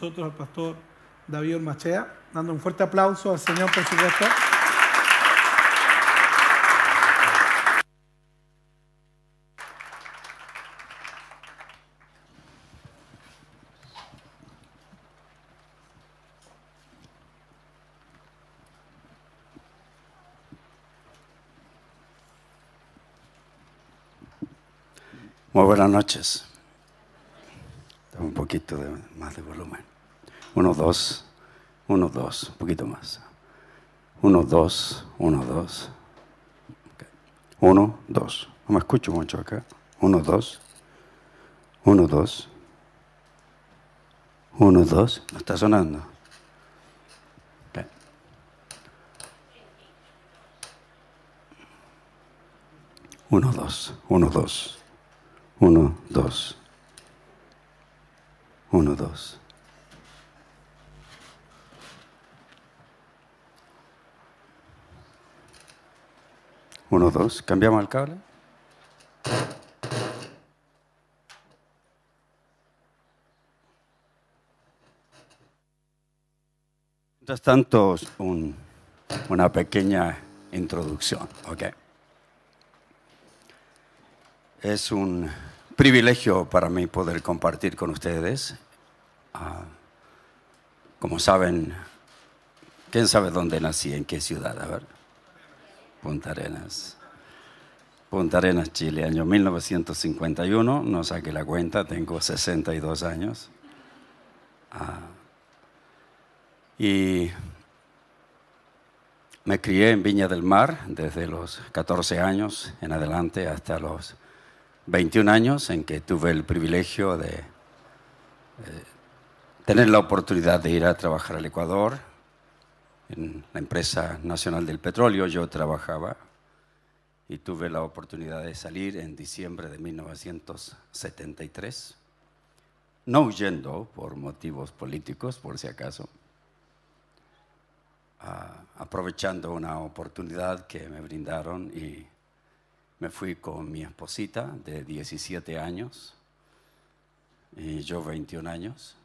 nosotros al pastor David Machea, dando un fuerte aplauso al Señor, Presidente. Muy buenas noches. Un poquito más de volumen. Uno, dos. Uno, dos. Un poquito más. Uno, dos. Uno, dos. Uno, dos. No me escucho mucho acá. Uno, dos. Uno, dos. Uno, dos. No está sonando. Uno, dos. Uno, dos. Uno, dos. Uno, dos. Uno, dos. ¿Cambiamos el cable? Mientras tanto, una pequeña introducción. Es un privilegio para mí poder compartir con ustedes. Ah, como saben, quién sabe dónde nací, en qué ciudad, a ver. Punta Arenas. Chile, año 1951, no saqué la cuenta, tengo 62 años. Ah. Y me crié en Viña del Mar desde los 14 años en adelante hasta los 21 años en que tuve el privilegio de eh, tener la oportunidad de ir a trabajar al Ecuador, en la empresa nacional del petróleo, yo trabajaba y tuve la oportunidad de salir en diciembre de 1973, no huyendo por motivos políticos, por si acaso, aprovechando una oportunidad que me brindaron y me fui con mi esposita de 17 años y yo 21 años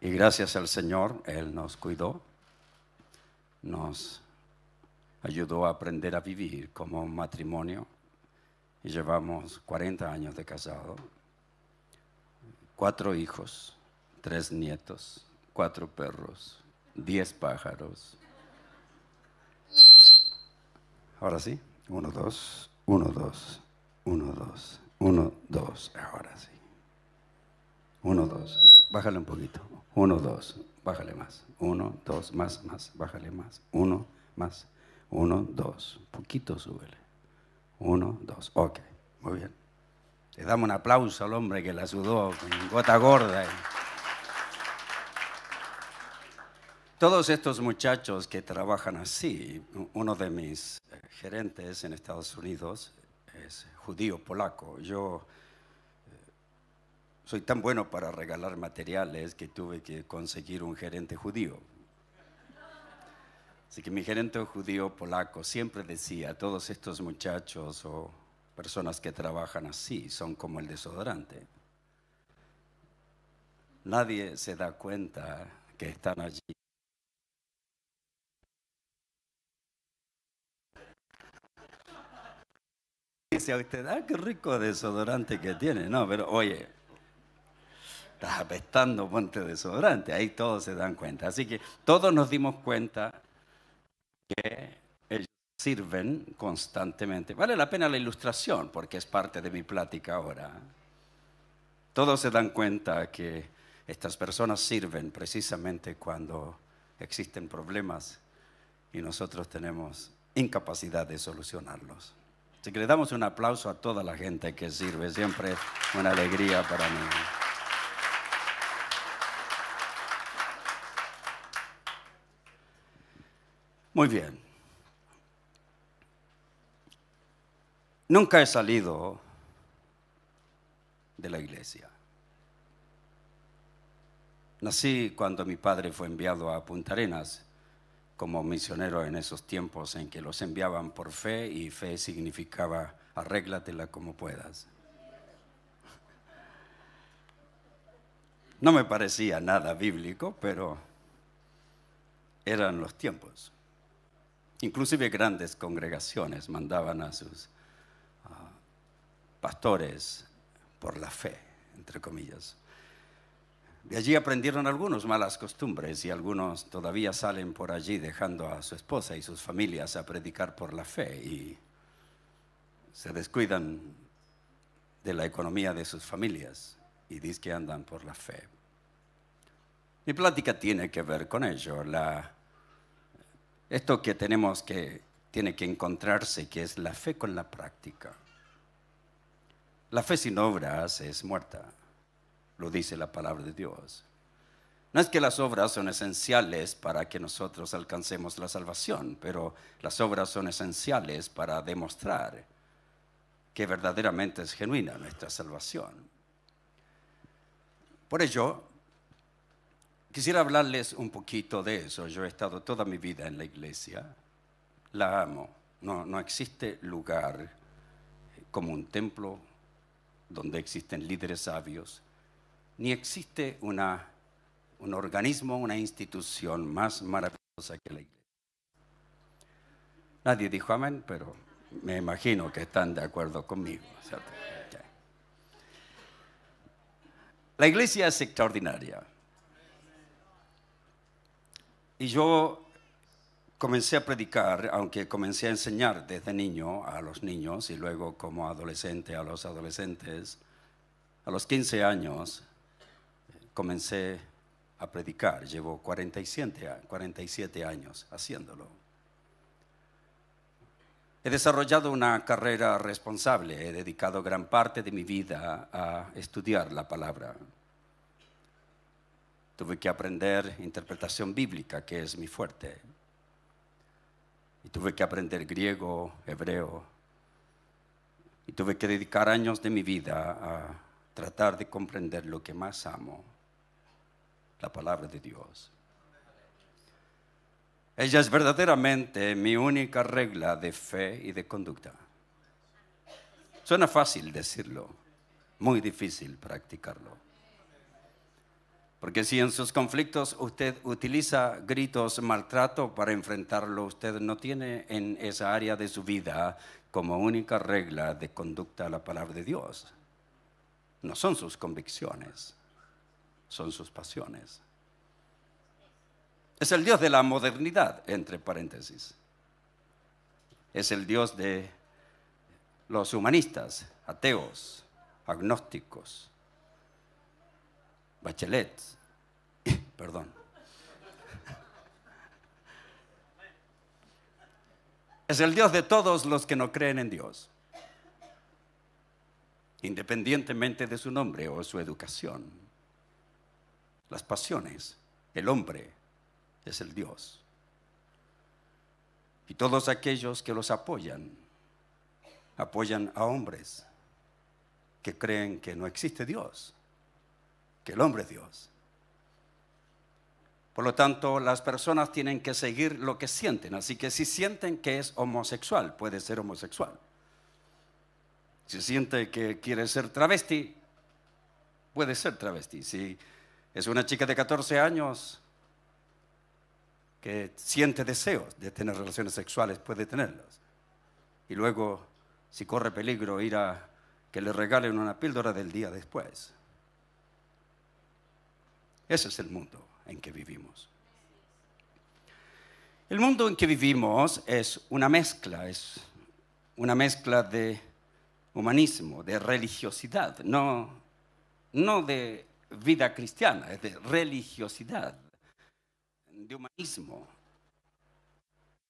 y gracias al Señor, Él nos cuidó, nos ayudó a aprender a vivir como un matrimonio. Y llevamos 40 años de casado, cuatro hijos, tres nietos, cuatro perros, diez pájaros. Ahora sí, uno, dos, uno, dos, uno, dos, uno, dos, ahora sí. Uno, dos, bájale un poquito. 1, 2, bájale más. 1, 2, más, más, bájale más. 1, más. 1, 2, poquito súbele. 1, 2, ok, muy bien. Le damos un aplauso al hombre que la sudó con gota gorda. Todos estos muchachos que trabajan así, uno de mis gerentes en Estados Unidos es judío polaco. Yo soy tan bueno para regalar materiales que tuve que conseguir un gerente judío. Así que mi gerente judío polaco siempre decía, todos estos muchachos o personas que trabajan así son como el desodorante. Nadie se da cuenta que están allí. Dice a usted, ah, qué rico desodorante que tiene. No, pero oye, estás apestando, de desodorante. Ahí todos se dan cuenta. Así que todos nos dimos cuenta que ellos sirven constantemente. Vale la pena la ilustración porque es parte de mi plática ahora. Todos se dan cuenta que estas personas sirven precisamente cuando existen problemas y nosotros tenemos incapacidad de solucionarlos. Así que le damos un aplauso a toda la gente que sirve, siempre es una alegría para mí. Muy bien. Nunca he salido de la iglesia. Nací cuando mi padre fue enviado a Punta Arenas como misionero en esos tiempos en que los enviaban por fe y fe significaba arréglatela como puedas. No me parecía nada bíblico, pero eran los tiempos. Inclusive grandes congregaciones mandaban a sus ah, pastores por la fe, entre comillas. De allí aprendieron algunos malas costumbres y algunos todavía salen por allí dejando a su esposa y sus familias a predicar por la fe y se descuidan de la economía de sus familias y dicen que andan por la fe. Mi plática tiene que ver con ello. La esto que tenemos que, tiene que encontrarse, que es la fe con la práctica. La fe sin obras es muerta, lo dice la palabra de Dios. No es que las obras son esenciales para que nosotros alcancemos la salvación, pero las obras son esenciales para demostrar que verdaderamente es genuina nuestra salvación. Por ello, Quisiera hablarles un poquito de eso. Yo he estado toda mi vida en la iglesia. La amo. No, existe lugar como un templo donde existen líderes sabios, ni existe un organismo, una institución más maravillosa que la iglesia. Nadie dijo amén, pero me imagino que están de acuerdo conmigo. La iglesia es extraordinaria. Y yo comencé a predicar, aunque comencé a enseñar desde niño a los niños y luego como adolescente a los adolescentes, a los 15 años comencé a predicar. Llevo 47, 47 años haciéndolo. He desarrollado una carrera responsable, he dedicado gran parte de mi vida a estudiar la palabra tuve que aprender interpretación bíblica, que es mi fuerte. Y tuve que aprender griego, hebreo. Y tuve que dedicar años de mi vida a tratar de comprender lo que más amo, la palabra de Dios. Ella es verdaderamente mi única regla de fe y de conducta. Suena fácil decirlo, muy difícil practicarlo. Porque si en sus conflictos usted utiliza gritos, maltrato para enfrentarlo, usted no tiene en esa área de su vida como única regla de conducta la palabra de Dios. No son sus convicciones, son sus pasiones. Es el Dios de la modernidad, entre paréntesis. Es el Dios de los humanistas, ateos, agnósticos, Bachelet. Perdón. Es el Dios de todos los que no creen en Dios, independientemente de su nombre o su educación. Las pasiones, el hombre es el Dios. Y todos aquellos que los apoyan, apoyan a hombres que creen que no existe Dios que el hombre es Dios. Por lo tanto, las personas tienen que seguir lo que sienten. Así que si sienten que es homosexual, puede ser homosexual. Si siente que quiere ser travesti, puede ser travesti. Si es una chica de 14 años que siente deseos de tener relaciones sexuales, puede tenerlas. Y luego, si corre peligro, ir a que le regalen una píldora del día después. Ese es el mundo en que vivimos. El mundo en que vivimos es una mezcla, es una mezcla de humanismo, de religiosidad, no, no de vida cristiana, es de religiosidad, de humanismo,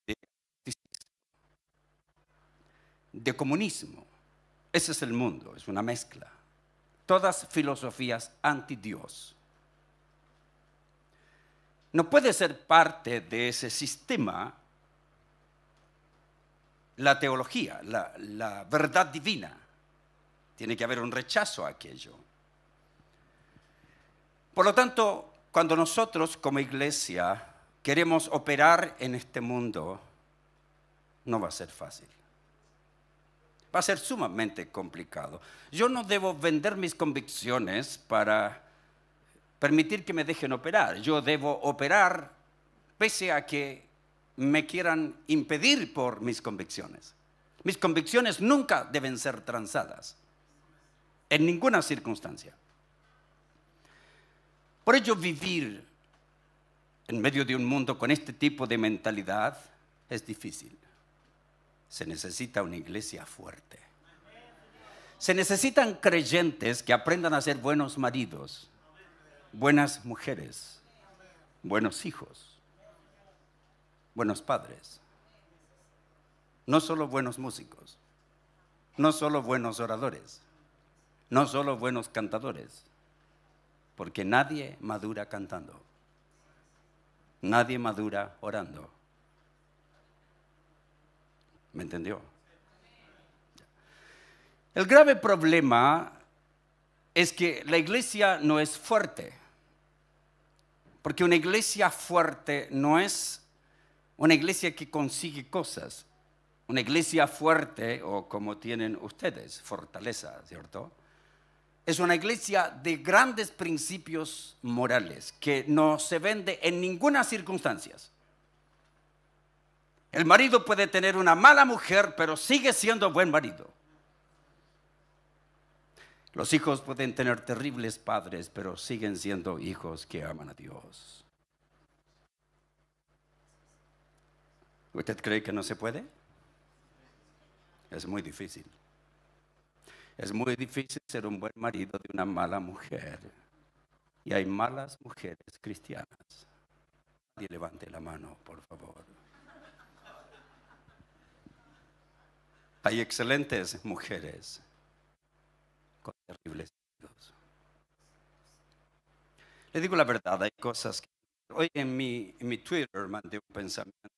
de, de comunismo. Ese es el mundo, es una mezcla. Todas filosofías anti Dios no puede ser parte de ese sistema la teología, la, verdad divina. Tiene que haber un rechazo a aquello. Por lo tanto, cuando nosotros como iglesia queremos operar en este mundo, no va a ser fácil. Va a ser sumamente complicado. Yo no debo vender mis convicciones para permitir que me dejen operar. Yo debo operar pese a que me quieran impedir por mis convicciones. Mis convicciones nunca deben ser transadas, en ninguna circunstancia. Por ello vivir en medio de un mundo con este tipo de mentalidad es difícil. Se necesita una iglesia fuerte. Se necesitan creyentes que aprendan a ser buenos maridos, buenas mujeres, buenos hijos, buenos padres, no solo buenos músicos, no solo buenos oradores, no solo buenos cantadores, porque nadie madura cantando, nadie madura orando. ¿Me entendió? El grave problema es que la iglesia no es fuerte porque una iglesia fuerte no es una iglesia que consigue cosas. Una iglesia fuerte, o como tienen ustedes, fortaleza, ¿cierto? Es una iglesia de grandes principios morales que no se vende en ninguna circunstancia. El marido puede tener una mala mujer, pero sigue siendo buen marido. Los hijos pueden tener terribles padres, pero siguen siendo hijos que aman a Dios. ¿Usted cree que no se puede? Es muy difícil. Es muy difícil ser un buen marido de una mala mujer. Y hay malas mujeres cristianas. Nadie levante la mano, por favor. Hay excelentes mujeres terribles. digo la verdad, hay cosas que... Hoy en mi, en mi Twitter mandé un pensamiento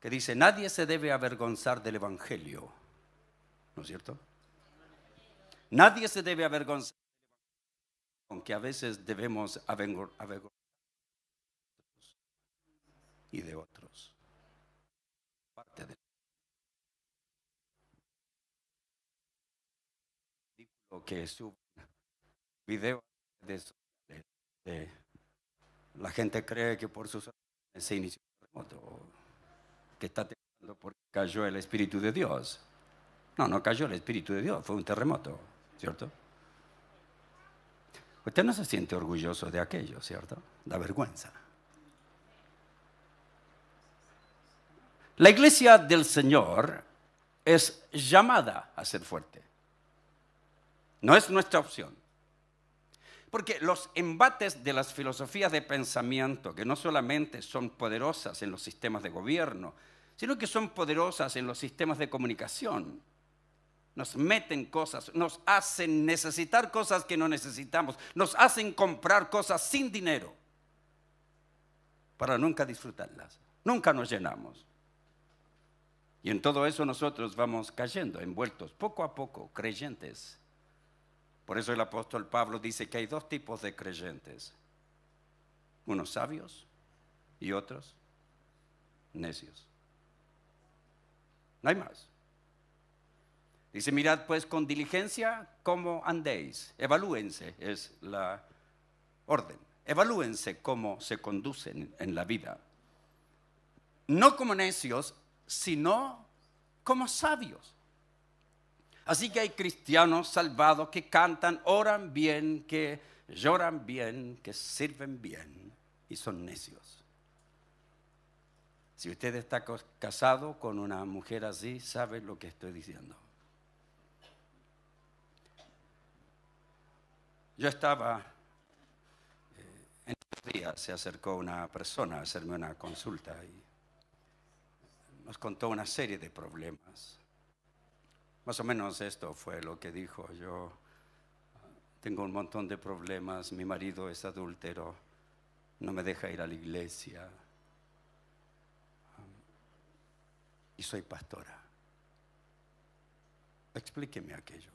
que dice, nadie se debe avergonzar del Evangelio. ¿No es cierto? Nadie se debe avergonzar aunque a veces debemos avergonzar y de otros. que su video de, la gente cree que por sus se inició terremoto, que está temblando porque cayó el Espíritu de Dios. No, no cayó el Espíritu de Dios, fue un terremoto, ¿cierto? Usted no se siente orgulloso de aquello, ¿cierto? Da vergüenza. La iglesia del Señor es llamada a ser fuerte. No es nuestra opción. Porque los embates de las filosofías de pensamiento, que no solamente son poderosas en los sistemas de gobierno, sino que son poderosas en los sistemas de comunicación, nos meten cosas, nos hacen necesitar cosas que no necesitamos, nos hacen comprar cosas sin dinero para nunca disfrutarlas. Nunca nos llenamos. Y en todo eso nosotros vamos cayendo, envueltos poco a poco, creyentes por eso el apóstol Pablo dice que hay dos tipos de creyentes, unos sabios y otros necios. No hay más. Dice, mirad pues con diligencia cómo andéis, evalúense, es la orden, evalúense cómo se conducen en la vida. No como necios, sino como sabios. Así que hay cristianos salvados que cantan, oran bien, que lloran bien, que sirven bien y son necios. Si usted está casado con una mujer así, sabe lo que estoy diciendo. Yo estaba, eh, en estos días se acercó una persona a hacerme una consulta y nos contó una serie de problemas más o menos esto fue lo que dijo. Yo ah, tengo un montón de problemas, mi marido es adúltero, no me deja ir a la iglesia ah, y soy pastora. Explíqueme aquello.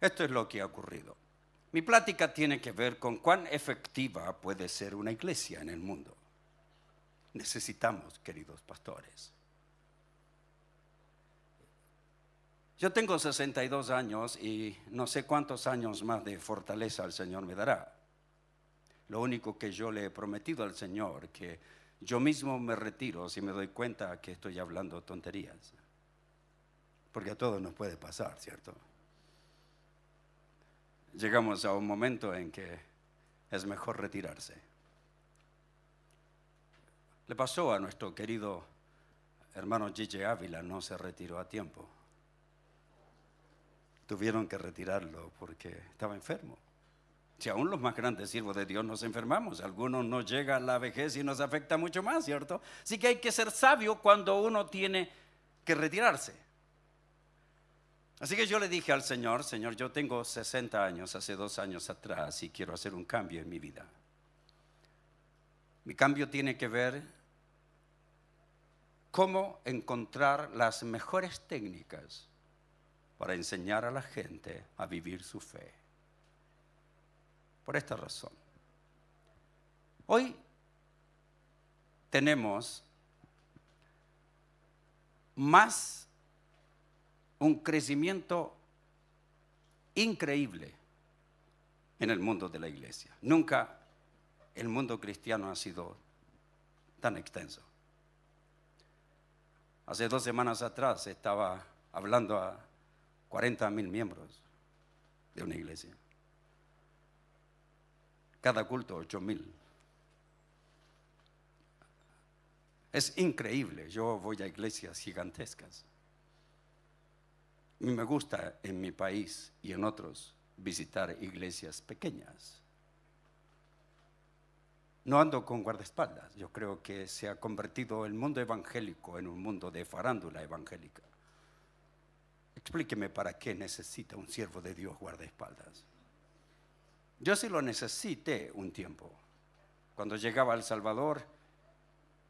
Esto es lo que ha ocurrido. Mi plática tiene que ver con cuán efectiva puede ser una iglesia en el mundo necesitamos, queridos pastores. Yo tengo 62 años y no sé cuántos años más de fortaleza el Señor me dará. Lo único que yo le he prometido al Señor, que yo mismo me retiro si me doy cuenta que estoy hablando tonterías. Porque a todos nos puede pasar, ¿cierto? Llegamos a un momento en que es mejor retirarse. Le pasó a nuestro querido hermano Gigi Ávila, no se retiró a tiempo. Tuvieron que retirarlo porque estaba enfermo. Si aún los más grandes siervos de Dios nos enfermamos, algunos no llega a la vejez y nos afecta mucho más, ¿cierto? Así que hay que ser sabio cuando uno tiene que retirarse. Así que yo le dije al Señor, Señor, yo tengo 60 años, hace dos años atrás, y quiero hacer un cambio en mi vida. Mi cambio tiene que ver cómo encontrar las mejores técnicas para enseñar a la gente a vivir su fe. Por esta razón, hoy tenemos más un crecimiento increíble en el mundo de la iglesia. Nunca el mundo cristiano ha sido tan extenso. Hace dos semanas atrás estaba hablando a 40 mil miembros de una iglesia. Cada culto 8 mil. Es increíble, yo voy a iglesias gigantescas. Y me gusta en mi país y en otros visitar iglesias pequeñas no ando con guardaespaldas. Yo creo que se ha convertido el mundo evangélico en un mundo de farándula evangélica. Explíqueme para qué necesita un siervo de Dios guardaespaldas. Yo sí lo necesité un tiempo. Cuando llegaba al Salvador,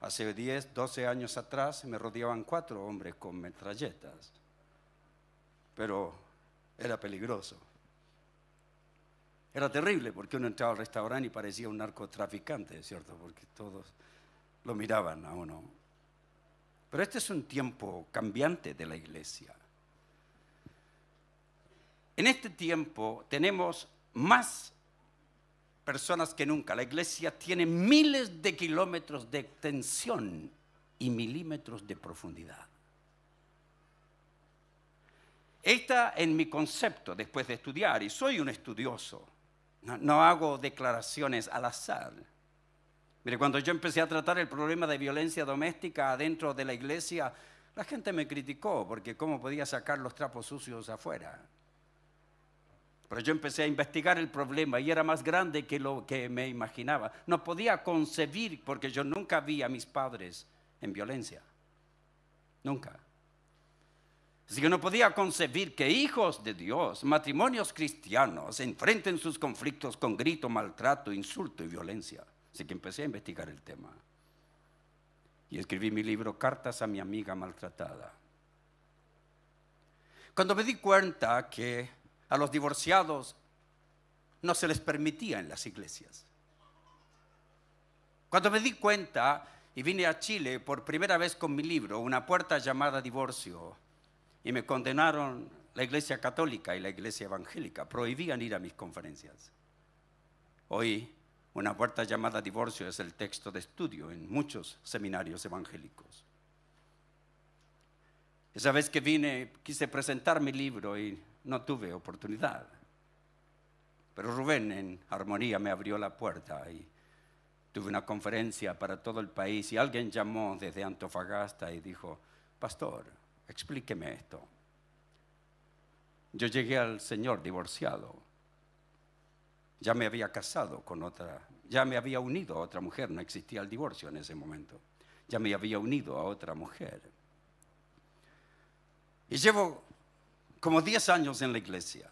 hace 10, 12 años atrás, me rodeaban cuatro hombres con metralletas. Pero era peligroso. Era terrible porque uno entraba al restaurante y parecía un narcotraficante, ¿cierto? Porque todos lo miraban a uno. Pero este es un tiempo cambiante de la iglesia. En este tiempo tenemos más personas que nunca. La iglesia tiene miles de kilómetros de extensión y milímetros de profundidad. Esta en mi concepto después de estudiar, y soy un estudioso, no, hago declaraciones al azar. Mire, cuando yo empecé a tratar el problema de violencia doméstica adentro de la iglesia, la gente me criticó porque cómo podía sacar los trapos sucios afuera. Pero yo empecé a investigar el problema y era más grande que lo que me imaginaba. No podía concebir porque yo nunca vi a mis padres en violencia. Nunca. Así que no podía concebir que hijos de Dios, matrimonios cristianos, enfrenten sus conflictos con grito, maltrato, insulto y violencia. Así que empecé a investigar el tema. Y escribí mi libro Cartas a mi amiga maltratada. Cuando me di cuenta que a los divorciados no se les permitía en las iglesias. Cuando me di cuenta y vine a Chile por primera vez con mi libro, Una puerta llamada divorcio, y me condenaron la iglesia católica y la iglesia evangélica. Prohibían ir a mis conferencias. Hoy una puerta llamada divorcio es el texto de estudio en muchos seminarios evangélicos. Esa vez que vine quise presentar mi libro y no tuve oportunidad. Pero Rubén en armonía me abrió la puerta y tuve una conferencia para todo el país y alguien llamó desde Antofagasta y dijo, pastor, Explíqueme esto. Yo llegué al Señor divorciado. Ya me había casado con otra, ya me había unido a otra mujer, no existía el divorcio en ese momento. Ya me había unido a otra mujer. Y llevo como 10 años en la iglesia.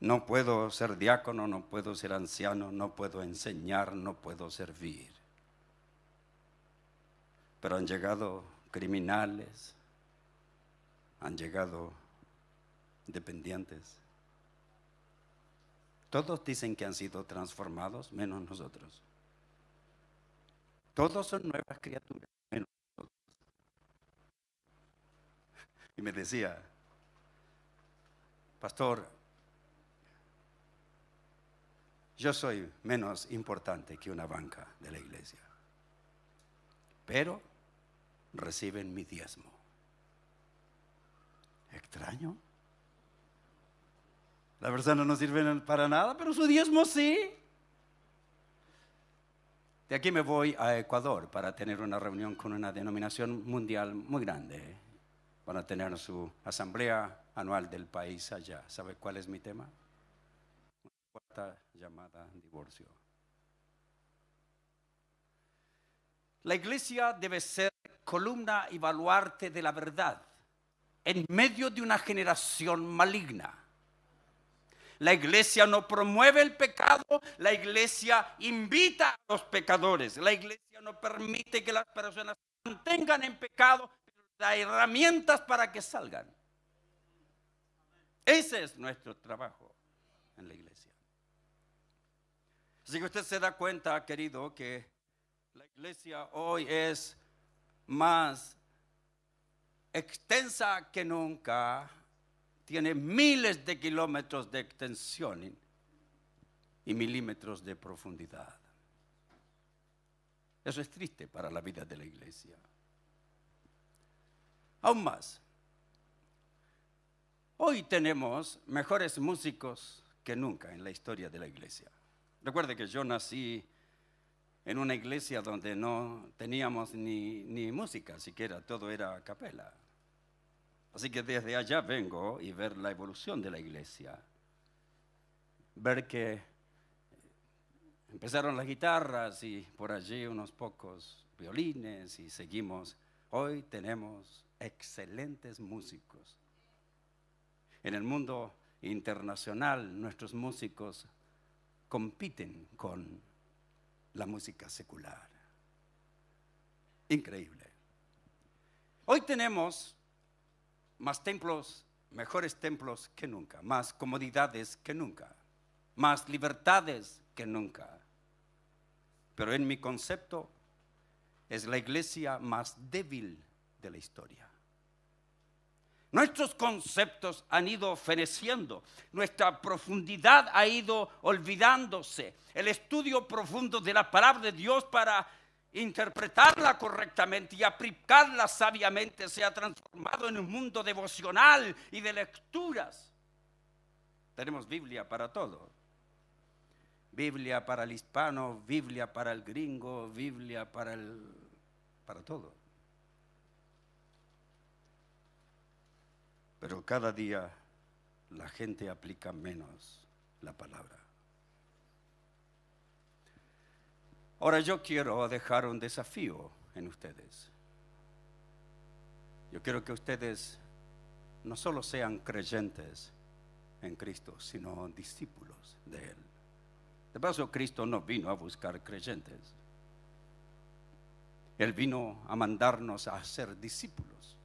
No puedo ser diácono, no puedo ser anciano, no puedo enseñar, no puedo servir. Pero han llegado criminales, han llegado dependientes. Todos dicen que han sido transformados, menos nosotros. Todos son nuevas criaturas, menos nosotros. Y me decía, pastor, yo soy menos importante que una banca de la iglesia. Pero reciben mi diezmo. Extraño. La verdad no nos sirven para nada, pero su diezmo sí. De aquí me voy a Ecuador para tener una reunión con una denominación mundial muy grande. Van a tener su asamblea anual del país allá. ¿Sabe cuál es mi tema? Una cuarta llamada divorcio. La iglesia debe ser columna y baluarte de la verdad en medio de una generación maligna. La iglesia no promueve el pecado, la iglesia invita a los pecadores, la iglesia no permite que las personas se mantengan en pecado, pero da herramientas para que salgan. Ese es nuestro trabajo en la iglesia. Así que usted se da cuenta, querido, que la iglesia hoy es más extensa que nunca, tiene miles de kilómetros de extensión y milímetros de profundidad. Eso es triste para la vida de la iglesia. Aún más, hoy tenemos mejores músicos que nunca en la historia de la iglesia. Recuerde que yo nací en una iglesia donde no teníamos ni, música siquiera, todo era capela. Así que desde allá vengo y ver la evolución de la iglesia. Ver que empezaron las guitarras y por allí unos pocos violines y seguimos. Hoy tenemos excelentes músicos. En el mundo internacional nuestros músicos compiten con la música secular. Increíble. Hoy tenemos más templos, mejores templos que nunca, más comodidades que nunca, más libertades que nunca. Pero en mi concepto es la iglesia más débil de la historia. Nuestros conceptos han ido feneciendo, nuestra profundidad ha ido olvidándose. El estudio profundo de la palabra de Dios para interpretarla correctamente y aplicarla sabiamente se ha transformado en un mundo devocional y de lecturas. Tenemos Biblia para todo. Biblia para el hispano, Biblia para el gringo, Biblia para el para todo. Pero cada día la gente aplica menos la palabra. Ahora yo quiero dejar un desafío en ustedes. Yo quiero que ustedes no solo sean creyentes en Cristo, sino discípulos de Él. De paso, Cristo no vino a buscar creyentes. Él vino a mandarnos a ser discípulos.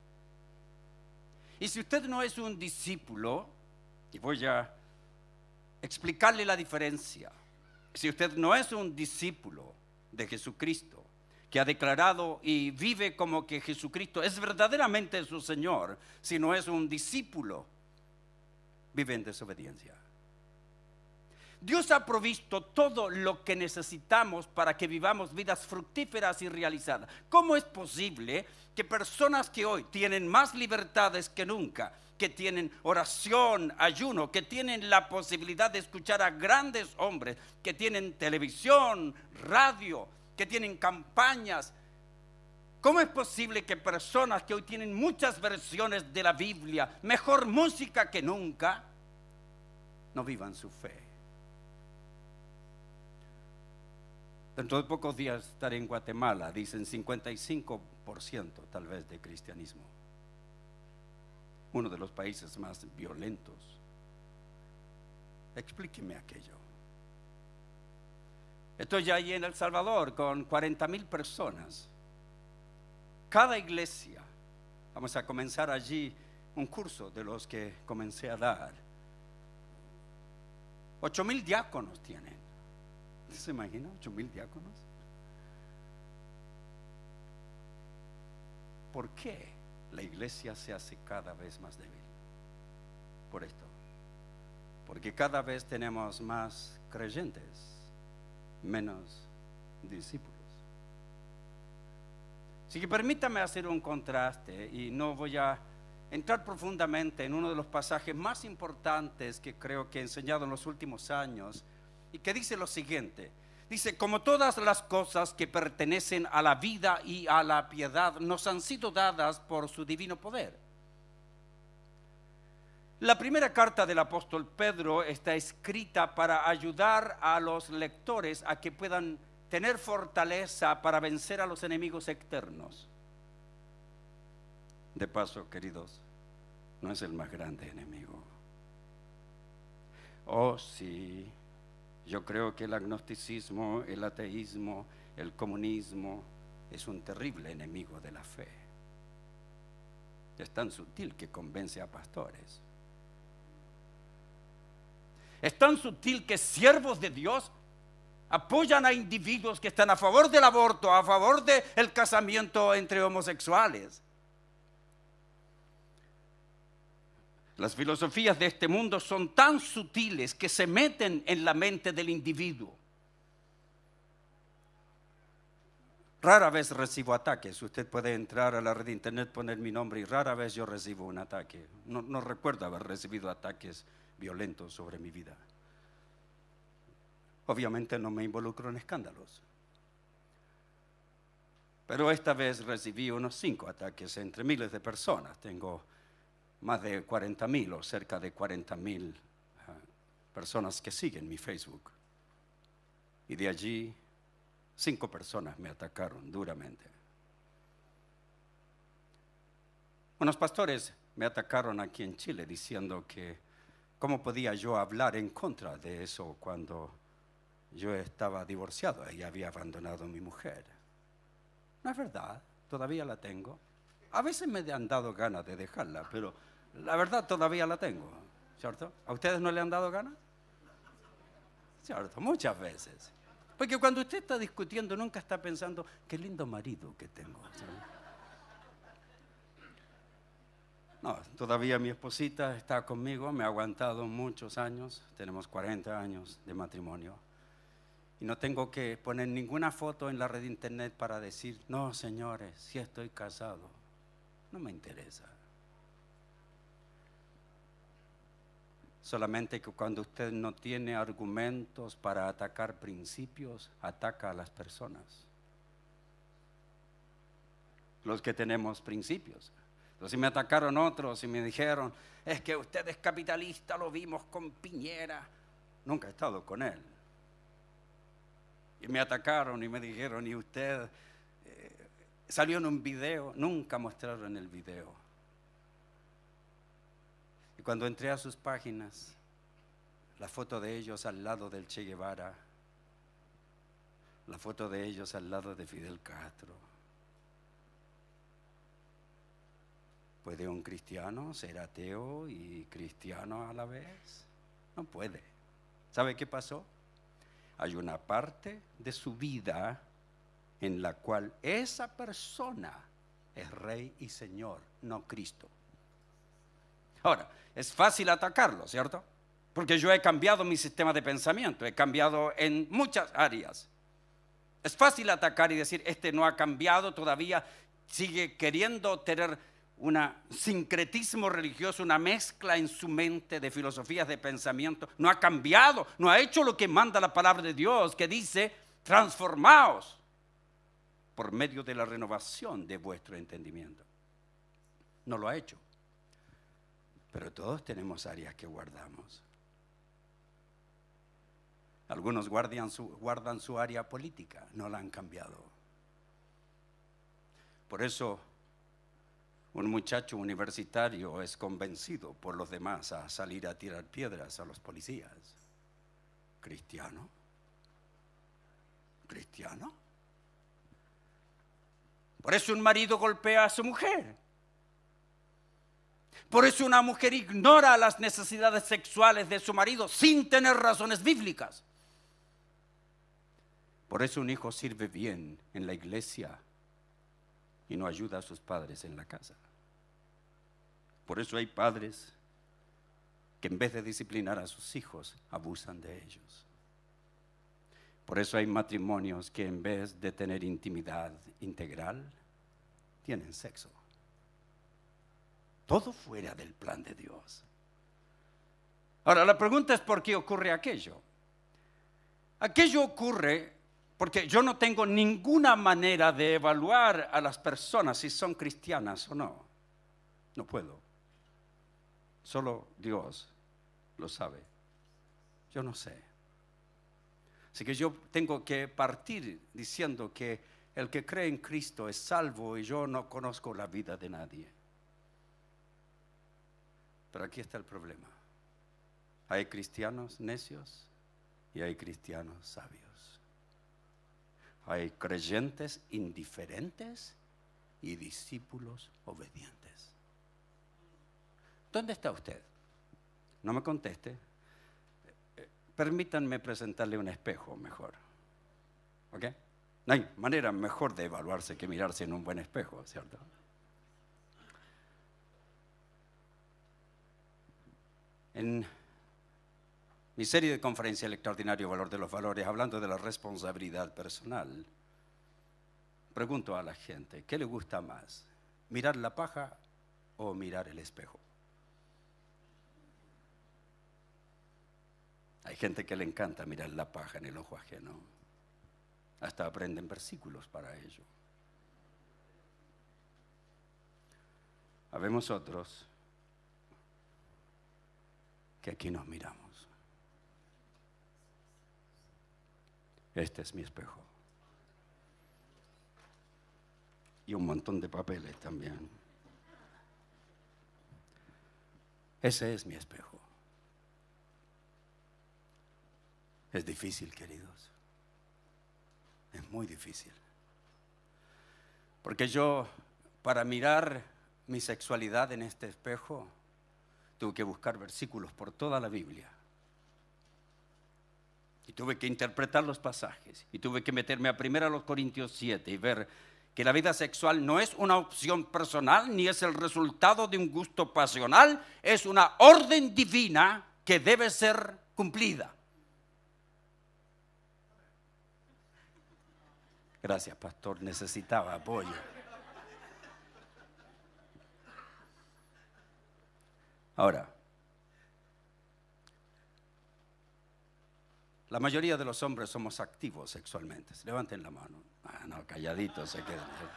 Y si usted no es un discípulo, y voy a explicarle la diferencia, si usted no es un discípulo de Jesucristo, que ha declarado y vive como que Jesucristo es verdaderamente su Señor, si no es un discípulo, vive en desobediencia. Dios ha provisto todo lo que necesitamos para que vivamos vidas fructíferas y realizadas. ¿Cómo es posible que personas que hoy tienen más libertades que nunca, que tienen oración, ayuno, que tienen la posibilidad de escuchar a grandes hombres, que tienen televisión, radio, que tienen campañas, ¿Cómo es posible que personas que hoy tienen muchas versiones de la Biblia, mejor música que nunca, no vivan su fe? Dentro de pocos días estaré en Guatemala, dicen 55% tal vez de cristianismo. Uno de los países más violentos. Explíqueme aquello. Estoy allí en El Salvador con 40 mil personas. Cada iglesia, vamos a comenzar allí un curso de los que comencé a dar. 8 mil diáconos tienen se imagina? ¿Ocho mil diáconos? ¿Por qué la iglesia se hace cada vez más débil? Por esto. Porque cada vez tenemos más creyentes, menos discípulos. Así que permítame hacer un contraste y no voy a entrar profundamente en uno de los pasajes más importantes que creo que he enseñado en los últimos años y que dice lo siguiente. Dice, como todas las cosas que pertenecen a la vida y a la piedad nos han sido dadas por su divino poder. La primera carta del apóstol Pedro está escrita para ayudar a los lectores a que puedan tener fortaleza para vencer a los enemigos externos. De paso, queridos, no es el más grande enemigo. Oh, sí yo creo que el agnosticismo, el ateísmo, el comunismo es un terrible enemigo de la fe. Es tan sutil que convence a pastores. Es tan sutil que siervos de Dios apoyan a individuos que están a favor del aborto, a favor del casamiento entre homosexuales. Las filosofías de este mundo son tan sutiles que se meten en la mente del individuo. Rara vez recibo ataques. Usted puede entrar a la red de internet, poner mi nombre y rara vez yo recibo un ataque. No, recuerdo haber recibido ataques violentos sobre mi vida. Obviamente no me involucro en escándalos. Pero esta vez recibí unos cinco ataques entre miles de personas. Tengo más de 40.000 o cerca de 40.000 ah, personas que siguen mi Facebook. Y de allí, cinco personas me atacaron duramente. Unos pastores me atacaron aquí en Chile diciendo que cómo podía yo hablar en contra de eso cuando yo estaba divorciado y había abandonado a mi mujer. No es verdad, todavía la tengo. A veces me han dado ganas de dejarla, pero la verdad todavía la tengo, ¿cierto? ¿A ustedes no le han dado ganas? ¿Cierto? Muchas veces. Porque cuando usted está discutiendo nunca está pensando, qué lindo marido que tengo. No, todavía mi esposita está conmigo, me ha aguantado muchos años, tenemos 40 años de matrimonio. Y no tengo que poner ninguna foto en la red de internet para decir, no, señores, si estoy casado. No me interesa. Solamente que cuando usted no tiene argumentos para atacar principios, ataca a las personas. Los que tenemos principios. Entonces, si me atacaron otros, y me dijeron, es que usted es capitalista, lo vimos con Piñera. Nunca he estado con él. Y me atacaron y me dijeron, y usted eh, salió en un video, nunca mostraron el video cuando entré a sus páginas, la foto de ellos al lado del Che Guevara, la foto de ellos al lado de Fidel Castro. ¿Puede un cristiano ser ateo y cristiano a la vez? No puede. ¿Sabe qué pasó? Hay una parte de su vida en la cual esa persona es rey y señor, no Cristo. Ahora, es fácil atacarlo, ¿cierto? Porque yo he cambiado mi sistema de pensamiento, he cambiado en muchas áreas. Es fácil atacar y decir, este no ha cambiado todavía, sigue queriendo tener un sincretismo religioso, una mezcla en su mente de filosofías de pensamiento. No ha cambiado, no ha hecho lo que manda la palabra de Dios, que dice, transformaos por medio de la renovación de vuestro entendimiento. No lo ha hecho. Pero todos tenemos áreas que guardamos. Algunos guardan su, área política, no la han cambiado. Por eso un muchacho universitario es convencido por los demás a salir a tirar piedras a los policías. ¿Cristiano? ¿Cristiano? Por eso un marido golpea a su mujer. Por eso una mujer ignora las necesidades sexuales de su marido sin tener razones bíblicas. Por eso un hijo sirve bien en la iglesia y no ayuda a sus padres en la casa. Por eso hay padres que en vez de disciplinar a sus hijos, abusan de ellos. Por eso hay matrimonios que en vez de tener intimidad integral, tienen sexo. Todo fuera del plan de Dios. Ahora, la pregunta es por qué ocurre aquello. Aquello ocurre porque yo no tengo ninguna manera de evaluar a las personas si son cristianas o no. No puedo. Solo Dios lo sabe. Yo no sé. Así que yo tengo que partir diciendo que el que cree en Cristo es salvo y yo no conozco la vida de nadie. Pero aquí está el problema. Hay cristianos necios y hay cristianos sabios. Hay creyentes indiferentes y discípulos obedientes. ¿Dónde está usted? No me conteste. Eh, permítanme presentarle un espejo mejor. ¿Ok? No hay manera mejor de evaluarse que mirarse en un buen espejo, ¿cierto? en mi serie de conferencias El extraordinario valor de los valores, hablando de la responsabilidad personal, pregunto a la gente, ¿qué le gusta más? ¿Mirar la paja o mirar el espejo? Hay gente que le encanta mirar la paja en el ojo ajeno. Hasta aprenden versículos para ello. Habemos otros que aquí nos miramos. Este es mi espejo. Y un montón de papeles también. Ese es mi espejo. Es difícil, queridos. Es muy difícil. Porque yo, para mirar mi sexualidad en este espejo, tuve que buscar versículos por toda la Biblia. Y tuve que interpretar los pasajes. Y tuve que meterme a primera los Corintios 7 y ver que la vida sexual no es una opción personal ni es el resultado de un gusto pasional, es una orden divina que debe ser cumplida. Gracias, pastor, necesitaba apoyo. Ahora, la mayoría de los hombres somos activos sexualmente. Levanten la mano. Ah, no, calladitos se quedan. ¿eh?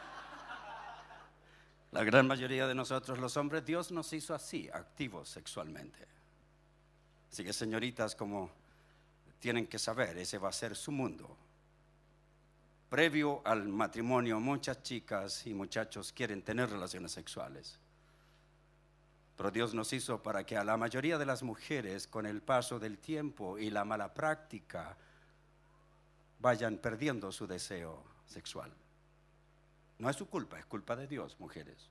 La gran mayoría de nosotros los hombres, Dios nos hizo así, activos sexualmente. Así que señoritas, como tienen que saber, ese va a ser su mundo. Previo al matrimonio, muchas chicas y muchachos quieren tener relaciones sexuales. Pero Dios nos hizo para que a la mayoría de las mujeres, con el paso del tiempo y la mala práctica, vayan perdiendo su deseo sexual. No es su culpa, es culpa de Dios, mujeres.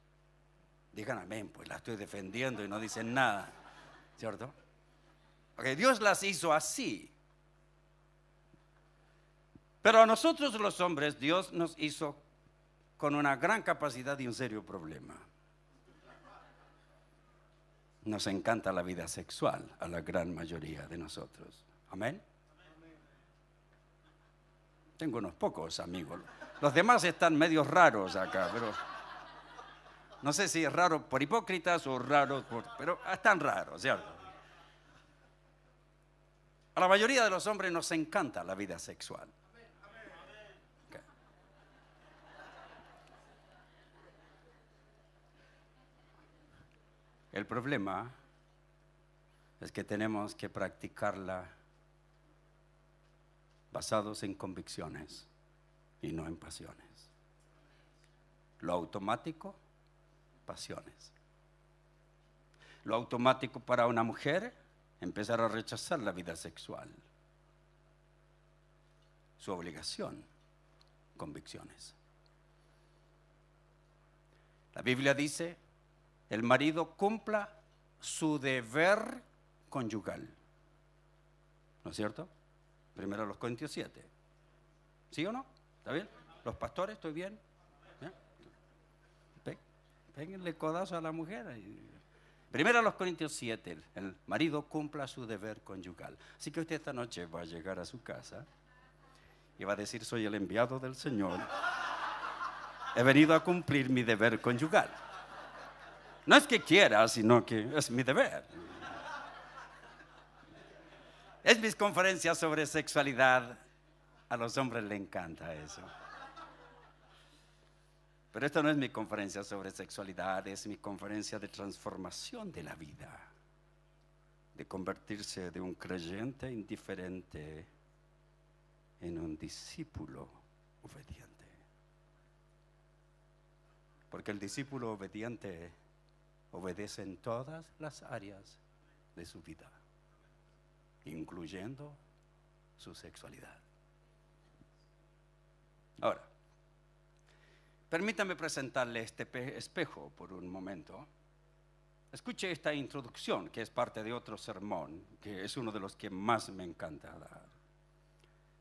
Digan amén, pues la estoy defendiendo y no dicen nada, ¿cierto? Porque Dios las hizo así. Pero a nosotros los hombres, Dios nos hizo con una gran capacidad y un serio problema nos encanta la vida sexual a la gran mayoría de nosotros. Amén. Tengo unos pocos amigos. Los demás están medio raros acá, pero no sé si es raro por hipócritas o raro por... Pero están raros, ¿cierto? A la mayoría de los hombres nos encanta la vida sexual. El problema es que tenemos que practicarla basados en convicciones y no en pasiones. Lo automático, pasiones. Lo automático para una mujer, empezar a rechazar la vida sexual. Su obligación, convicciones. La Biblia dice, el marido cumpla su deber conyugal. ¿No es cierto? Primero los Corintios 7. ¿Sí o no? ¿Está bien? ¿Los pastores? ¿Estoy bien? ¿Eh? codazo a la mujer. Primero los Corintios 7, el marido cumpla su deber conyugal. Así que usted esta noche va a llegar a su casa y va a decir, soy el enviado del Señor. He venido a cumplir mi deber conyugal. No es que quiera, sino que es mi deber. Es mis conferencias sobre sexualidad. A los hombres le encanta eso. Pero esta no es mi conferencia sobre sexualidad, es mi conferencia de transformación de la vida, de convertirse de un creyente indiferente en un discípulo obediente. Porque el discípulo obediente obedece en todas las áreas de su vida, incluyendo su sexualidad. Ahora, permítame presentarle este espejo por un momento. Escuche esta introducción que es parte de otro sermón, que es uno de los que más me encanta dar.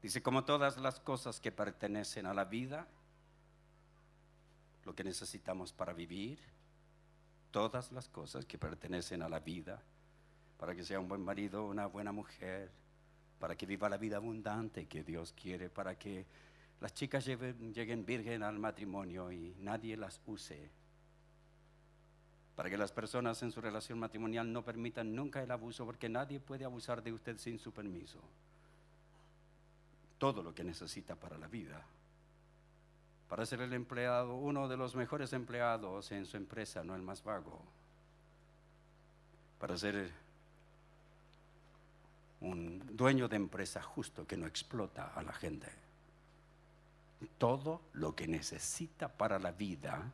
Dice, como todas las cosas que pertenecen a la vida, lo que necesitamos para vivir, todas las cosas que pertenecen a la vida, para que sea un buen marido, una buena mujer, para que viva la vida abundante que Dios quiere, para que las chicas lleguen, virgen al matrimonio y nadie las use, para que las personas en su relación matrimonial no permitan nunca el abuso, porque nadie puede abusar de usted sin su permiso. Todo lo que necesita para la vida para ser el empleado, uno de los mejores empleados en su empresa, no el más vago, para ser un dueño de empresa justo que no explota a la gente. Todo lo que necesita para la vida,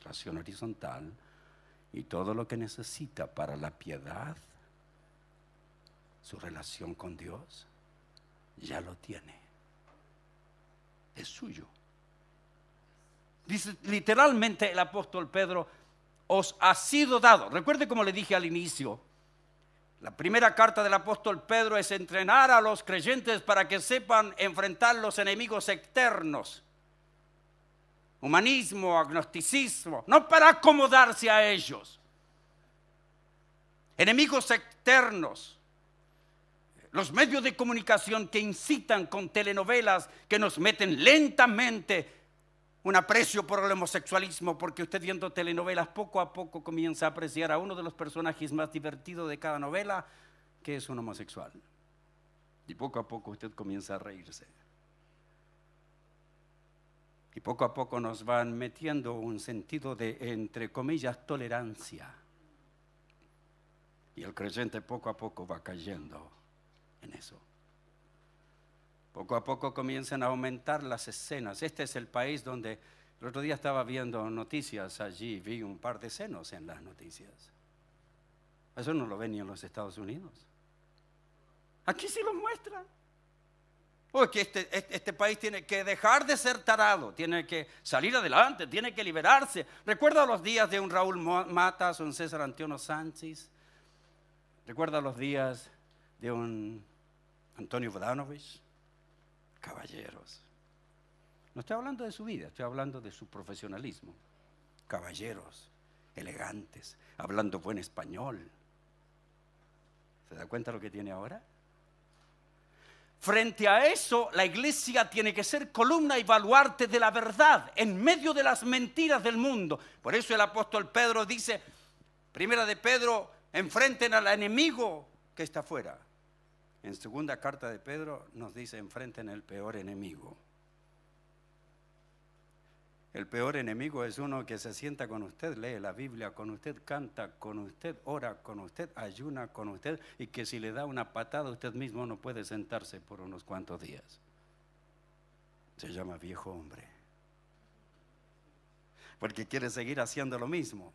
relación horizontal, y todo lo que necesita para la piedad, su relación con Dios, ya lo tiene. Es suyo. Dice literalmente el apóstol Pedro, os ha sido dado. Recuerde como le dije al inicio, la primera carta del apóstol Pedro es entrenar a los creyentes para que sepan enfrentar los enemigos externos. Humanismo, agnosticismo, no para acomodarse a ellos. Enemigos externos. Los medios de comunicación que incitan con telenovelas que nos meten lentamente un aprecio por el homosexualismo, porque usted viendo telenovelas poco a poco comienza a apreciar a uno de los personajes más divertidos de cada novela, que es un homosexual. Y poco a poco usted comienza a reírse. Y poco a poco nos van metiendo un sentido de, entre comillas, tolerancia. Y el creyente poco a poco va cayendo en eso. Poco a poco comienzan a aumentar las escenas. Este es el país donde el otro día estaba viendo noticias allí, vi un par de senos en las noticias. Eso no lo ven ni en los Estados Unidos. Aquí sí lo muestran. Porque este, este, este, país tiene que dejar de ser tarado, tiene que salir adelante, tiene que liberarse. Recuerda los días de un Raúl Matas, un César Antonio Sánchez. Recuerda los días de un Antonio Vodanovich caballeros. No estoy hablando de su vida, estoy hablando de su profesionalismo. Caballeros, elegantes, hablando buen español. ¿Se da cuenta lo que tiene ahora? Frente a eso, la iglesia tiene que ser columna y baluarte de la verdad en medio de las mentiras del mundo. Por eso el apóstol Pedro dice, primera de Pedro, enfrenten al enemigo que está afuera en segunda carta de Pedro nos dice, enfrenten el peor enemigo. El peor enemigo es uno que se sienta con usted, lee la Biblia con usted, canta con usted, ora con usted, ayuna con usted y que si le da una patada usted mismo no puede sentarse por unos cuantos días. Se llama viejo hombre. Porque quiere seguir haciendo lo mismo.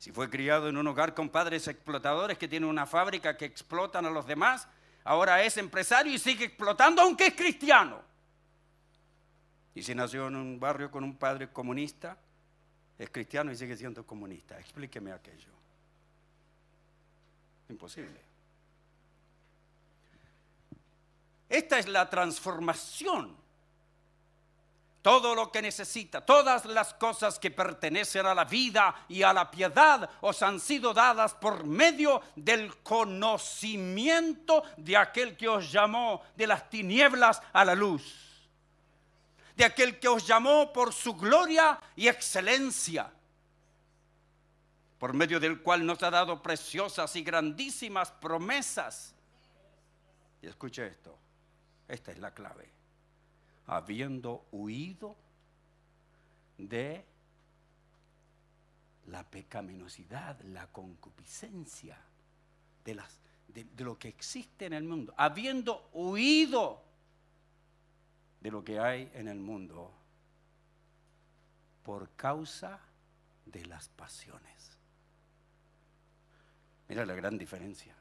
Si fue criado en un hogar con padres explotadores que tienen una fábrica que explotan a los demás, ahora es empresario y sigue explotando aunque es cristiano. Y si nació en un barrio con un padre comunista, es cristiano y sigue siendo comunista. Explíqueme aquello. Imposible. Esta es la transformación todo lo que necesita, todas las cosas que pertenecen a la vida y a la piedad os han sido dadas por medio del conocimiento de aquel que os llamó de las tinieblas a la luz, de aquel que os llamó por su gloria y excelencia, por medio del cual nos ha dado preciosas y grandísimas promesas. Y escuche esto, esta es la clave habiendo huido de la pecaminosidad, la concupiscencia de, lo que existe en el mundo, habiendo huido de lo que hay en el mundo por causa de las pasiones. Mira la gran diferencia.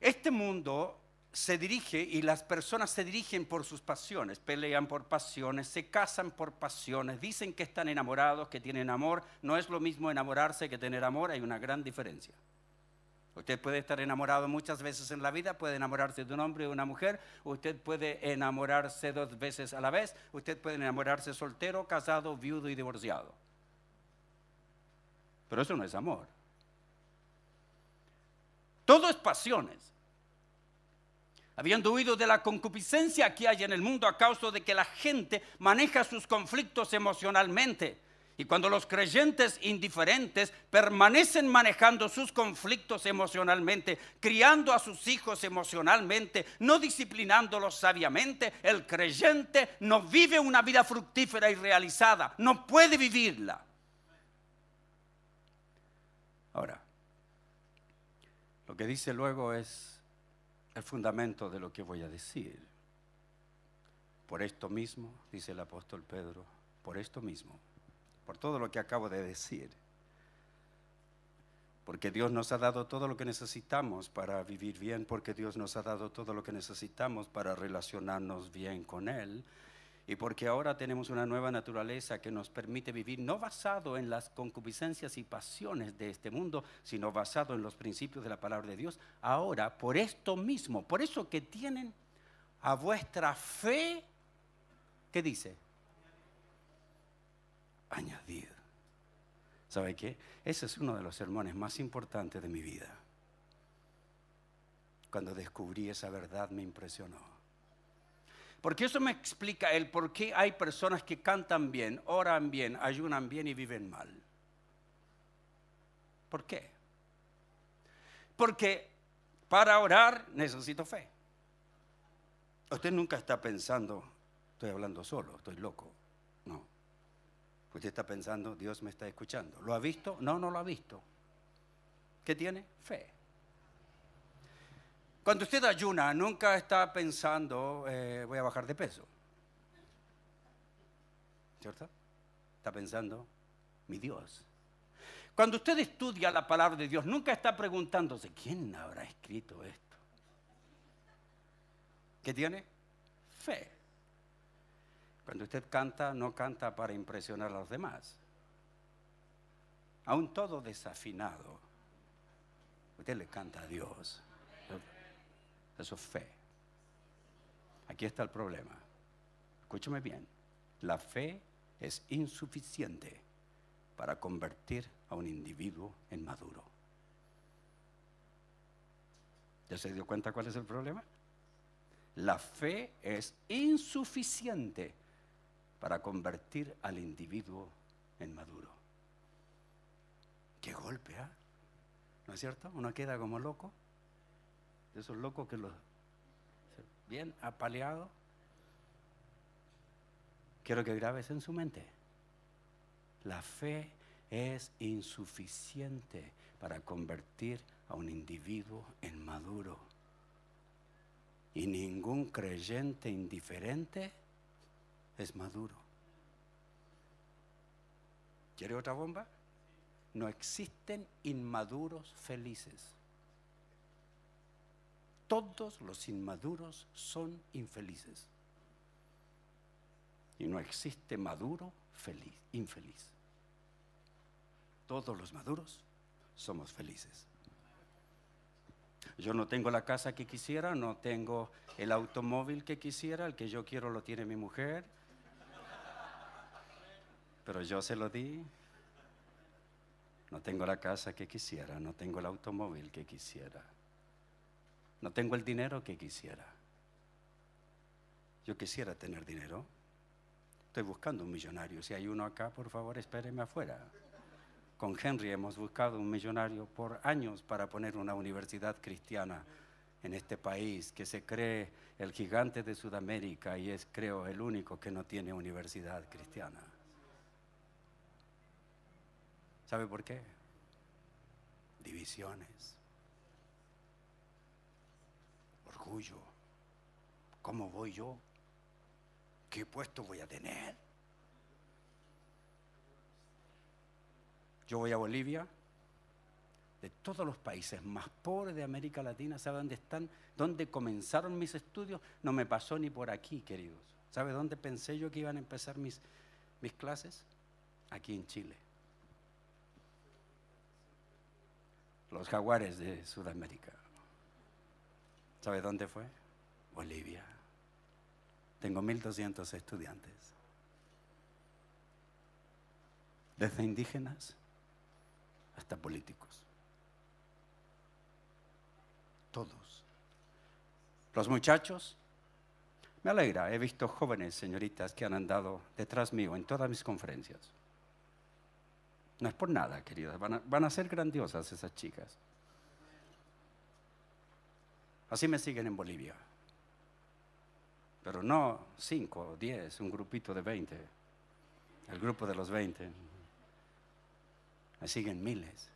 Este mundo se dirige y las personas se dirigen por sus pasiones, pelean por pasiones, se casan por pasiones, dicen que están enamorados, que tienen amor. No es lo mismo enamorarse que tener amor, hay una gran diferencia. Usted puede estar enamorado muchas veces en la vida, puede enamorarse de un hombre o de una mujer, usted puede enamorarse dos veces a la vez, usted puede enamorarse soltero, casado, viudo y divorciado. Pero eso no es amor. Todo es pasiones habiendo huido de la concupiscencia que hay en el mundo a causa de que la gente maneja sus conflictos emocionalmente. Y cuando los creyentes indiferentes permanecen manejando sus conflictos emocionalmente, criando a sus hijos emocionalmente, no disciplinándolos sabiamente, el creyente no vive una vida fructífera y realizada, no puede vivirla. Ahora, lo que dice luego es, el fundamento de lo que voy a decir. Por esto mismo, dice el apóstol Pedro, por esto mismo, por todo lo que acabo de decir, porque Dios nos ha dado todo lo que necesitamos para vivir bien, porque Dios nos ha dado todo lo que necesitamos para relacionarnos bien con Él, y porque ahora tenemos una nueva naturaleza que nos permite vivir no basado en las concupiscencias y pasiones de este mundo, sino basado en los principios de la palabra de Dios. Ahora, por esto mismo, por eso que tienen a vuestra fe, ¿qué dice? Añadir. ¿Sabe qué? Ese es uno de los sermones más importantes de mi vida. Cuando descubrí esa verdad me impresionó. Porque eso me explica el por qué hay personas que cantan bien, oran bien, ayunan bien y viven mal. ¿Por qué? Porque para orar necesito fe. Usted nunca está pensando, estoy hablando solo, estoy loco. No. Usted está pensando, Dios me está escuchando. ¿Lo ha visto? No, no lo ha visto. ¿Qué tiene? Fe. Cuando usted ayuna, nunca está pensando, eh, voy a bajar de peso. ¿Cierto? Está pensando, mi Dios. Cuando usted estudia la palabra de Dios, nunca está preguntándose, ¿quién habrá escrito esto? ¿Qué tiene? Fe. Cuando usted canta, no canta para impresionar a los demás. Aún todo desafinado, usted le canta a Dios. Eso es fe. Aquí está el problema. Escúchame bien. La fe es insuficiente para convertir a un individuo en maduro. ¿Ya se dio cuenta cuál es el problema? La fe es insuficiente para convertir al individuo en maduro. Qué golpe, ¿ah? ¿No es cierto? Uno queda como loco esos locos que los bien apaleado Quiero que grabes en su mente. La fe es insuficiente para convertir a un individuo en maduro. Y ningún creyente indiferente es maduro. ¿Quiere otra bomba? No existen inmaduros felices todos los inmaduros son infelices. Y no existe maduro feliz, infeliz. Todos los maduros somos felices. Yo no tengo la casa que quisiera, no tengo el automóvil que quisiera, el que yo quiero lo tiene mi mujer, pero yo se lo di. No tengo la casa que quisiera, no tengo el automóvil que quisiera, no tengo el dinero que quisiera. Yo quisiera tener dinero. Estoy buscando un millonario. Si hay uno acá, por favor, espéreme afuera. Con Henry hemos buscado un millonario por años para poner una universidad cristiana en este país que se cree el gigante de Sudamérica y es, creo, el único que no tiene universidad cristiana. ¿Sabe por qué? Divisiones. ¿Cómo voy yo? ¿Qué puesto voy a tener? Yo voy a Bolivia, de todos los países más pobres de América Latina, ¿sabe dónde están? ¿Dónde comenzaron mis estudios? No me pasó ni por aquí, queridos. ¿Sabe dónde pensé yo que iban a empezar mis, mis clases? Aquí en Chile. Los jaguares de Sudamérica. ¿Sabes dónde fue? Bolivia. Tengo 1.200 estudiantes. Desde indígenas hasta políticos. Todos. Los muchachos, me alegra, he visto jóvenes señoritas que han andado detrás mío en todas mis conferencias. No es por nada, queridas, van a ser grandiosas esas chicas. Así me siguen en Bolivia. Pero no 5, diez, un grupito de 20. El grupo de los 20. Me siguen miles.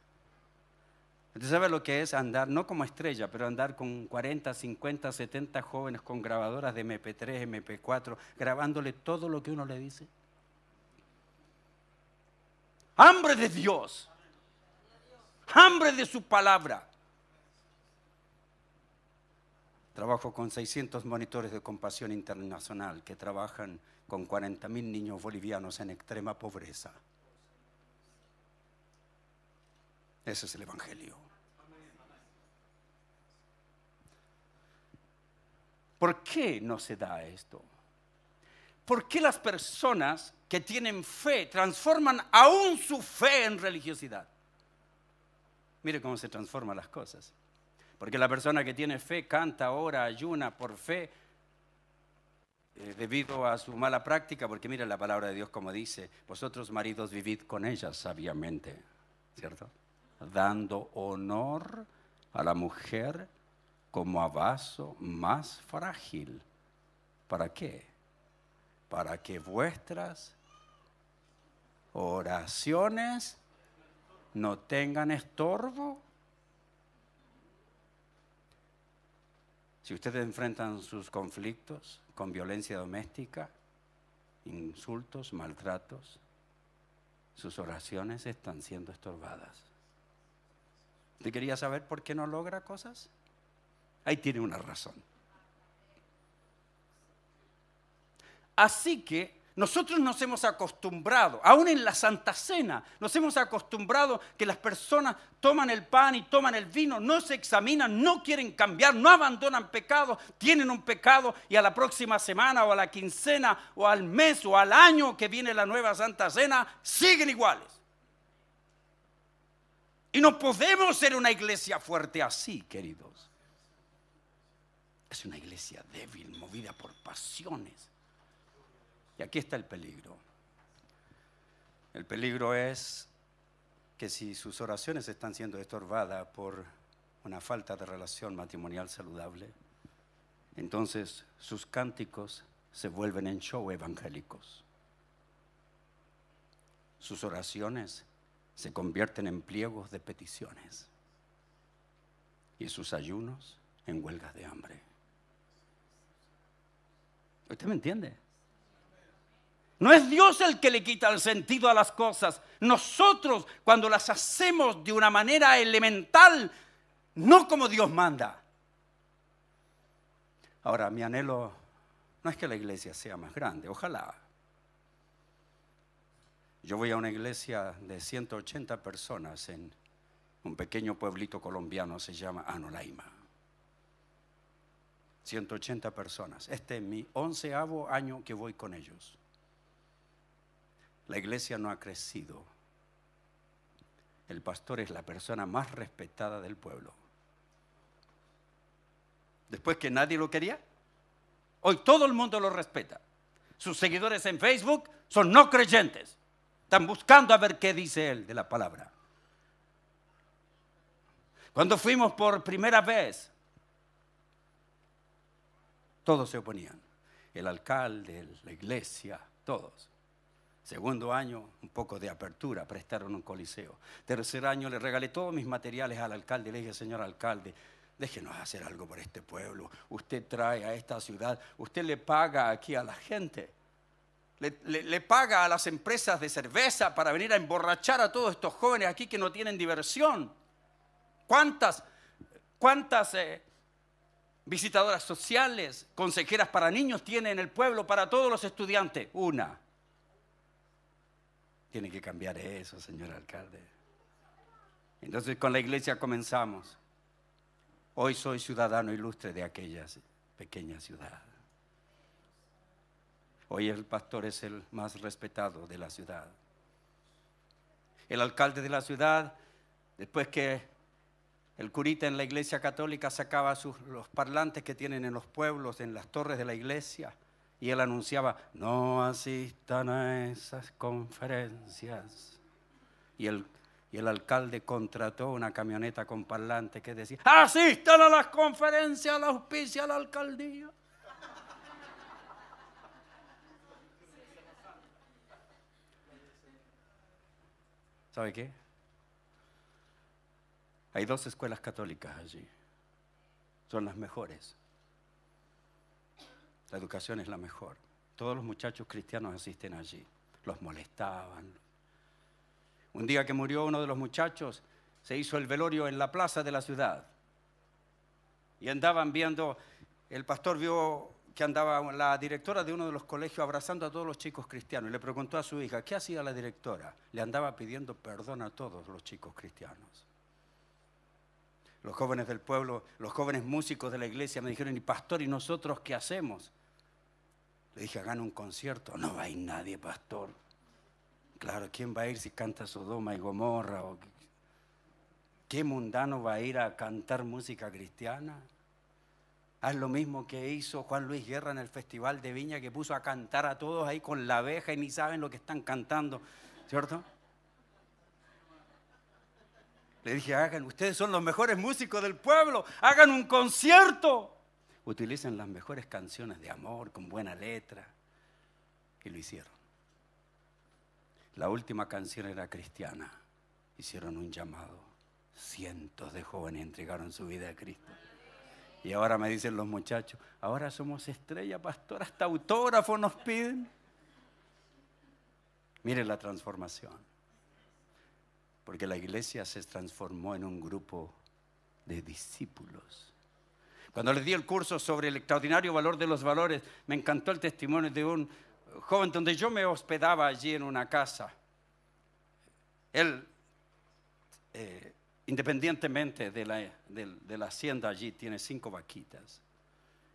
¿Usted ¿sabe lo que es andar, no como estrella, pero andar con 40, 50, 70 jóvenes con grabadoras de MP3, MP4, grabándole todo lo que uno le dice? Hambre de Dios. Hambre de su palabra. Trabajo con 600 monitores de compasión internacional que trabajan con 40.000 niños bolivianos en extrema pobreza. Ese es el Evangelio. ¿Por qué no se da esto? ¿Por qué las personas que tienen fe transforman aún su fe en religiosidad? Mire cómo se transforman las cosas. Porque la persona que tiene fe canta, ora, ayuna por fe eh, debido a su mala práctica, porque mira la palabra de Dios como dice, vosotros maridos vivid con ella sabiamente, ¿cierto? Dando honor a la mujer como a vaso más frágil. ¿Para qué? Para que vuestras oraciones no tengan estorbo Si ustedes enfrentan sus conflictos con violencia doméstica, insultos, maltratos, sus oraciones están siendo estorbadas. ¿Usted quería saber por qué no logra cosas? Ahí tiene una razón. Así que nosotros nos hemos acostumbrado, aún en la Santa Cena, nos hemos acostumbrado que las personas toman el pan y toman el vino, no se examinan, no quieren cambiar, no abandonan pecados, tienen un pecado y a la próxima semana o a la quincena o al mes o al año que viene la nueva Santa Cena, siguen iguales. Y no podemos ser una iglesia fuerte así, queridos. Es una iglesia débil, movida por pasiones y aquí está el peligro. El peligro es que si sus oraciones están siendo estorbadas por una falta de relación matrimonial saludable, entonces sus cánticos se vuelven en show evangélicos. Sus oraciones se convierten en pliegos de peticiones y sus ayunos en huelgas de hambre. ¿Usted me entiende? No es Dios el que le quita el sentido a las cosas. Nosotros, cuando las hacemos de una manera elemental, no como Dios manda. Ahora, mi anhelo no es que la iglesia sea más grande, ojalá. Yo voy a una iglesia de 180 personas en un pequeño pueblito colombiano, se llama Anolaima. 180 personas. Este es mi onceavo año que voy con ellos. La iglesia no ha crecido. El pastor es la persona más respetada del pueblo. Después que nadie lo quería, hoy todo el mundo lo respeta. Sus seguidores en Facebook son no creyentes. Están buscando a ver qué dice él de la palabra. Cuando fuimos por primera vez, todos se oponían. El alcalde, la iglesia, todos. Segundo año, un poco de apertura, prestaron un coliseo. Tercer año, le regalé todos mis materiales al alcalde. Le dije, señor alcalde, déjenos hacer algo por este pueblo. Usted trae a esta ciudad, usted le paga aquí a la gente. Le, paga a las empresas de cerveza para venir a emborrachar a todos estos jóvenes aquí que no tienen diversión. ¿Cuántas, cuántas eh, visitadoras sociales, consejeras para niños tiene en el pueblo para todos los estudiantes? Una. Tiene que cambiar eso, señor alcalde. Entonces con la iglesia comenzamos. Hoy soy ciudadano ilustre de aquella pequeña ciudad. Hoy el pastor es el más respetado de la ciudad. El alcalde de la ciudad, después que el curita en la iglesia católica sacaba los parlantes que tienen en los pueblos, en las torres de la iglesia, y él anunciaba, no asistan a esas conferencias. Y el, alcalde contrató una camioneta con parlante que decía, asistan a las conferencias, la auspicia, a la alcaldía. ¿Sabe qué? Hay dos escuelas católicas allí. Son las mejores. La educación es la mejor. Todos los muchachos cristianos asisten allí. Los molestaban. Un día que murió uno de los muchachos, se hizo el velorio en la plaza de la ciudad. Y andaban viendo, el pastor vio que andaba la directora de uno de los colegios abrazando a todos los chicos cristianos y le preguntó a su hija, ¿qué hacía la directora? Le andaba pidiendo perdón a todos los chicos cristianos. Los jóvenes del pueblo, los jóvenes músicos de la iglesia me dijeron, ¿y pastor, y nosotros qué hacemos? Le dije, hagan un concierto. No va a ir nadie, pastor. Claro, ¿quién va a ir si canta Sodoma y Gomorra? O... ¿Qué mundano va a ir a cantar música cristiana? Haz lo mismo que hizo Juan Luis Guerra en el Festival de Viña, que puso a cantar a todos ahí con la abeja y ni saben lo que están cantando, ¿cierto? Le dije, hagan, ustedes son los mejores músicos del pueblo, hagan un concierto utilizan las mejores canciones de amor, con buena letra, y lo hicieron. La última canción era cristiana. Hicieron un llamado. Cientos de jóvenes entregaron su vida a Cristo. Y ahora me dicen los muchachos, ahora somos estrella, pastor, hasta autógrafo nos piden. Miren la transformación. Porque la iglesia se transformó en un grupo de discípulos cuando le di el curso sobre el extraordinario valor de los valores, me encantó el testimonio de un joven donde yo me hospedaba allí en una casa. Él, eh, independientemente de la, de la hacienda allí, tiene cinco vaquitas.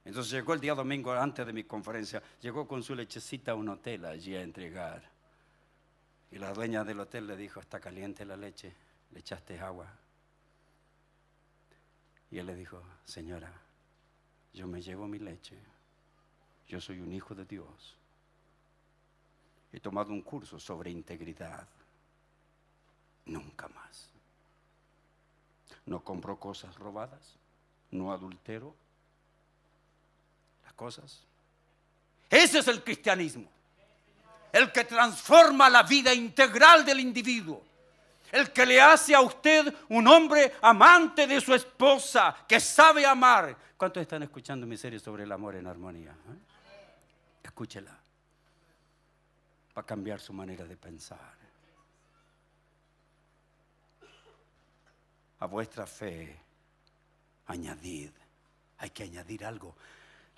Entonces llegó el día domingo antes de mi conferencia, llegó con su lechecita a un hotel allí a entregar. Y la dueña del hotel le dijo, está caliente la leche, le echaste agua. Y él le dijo, señora, yo me llevo mi leche. Yo soy un hijo de Dios. He tomado un curso sobre integridad. Nunca más. No compro cosas robadas. No adultero las cosas. Ese es el cristianismo. El que transforma la vida integral del individuo el que le hace a usted un hombre amante de su esposa, que sabe amar. ¿Cuántos están escuchando mi serie sobre el amor en armonía? ¿Eh? Escúchela. Va a cambiar su manera de pensar. A vuestra fe, añadid. Hay que añadir algo.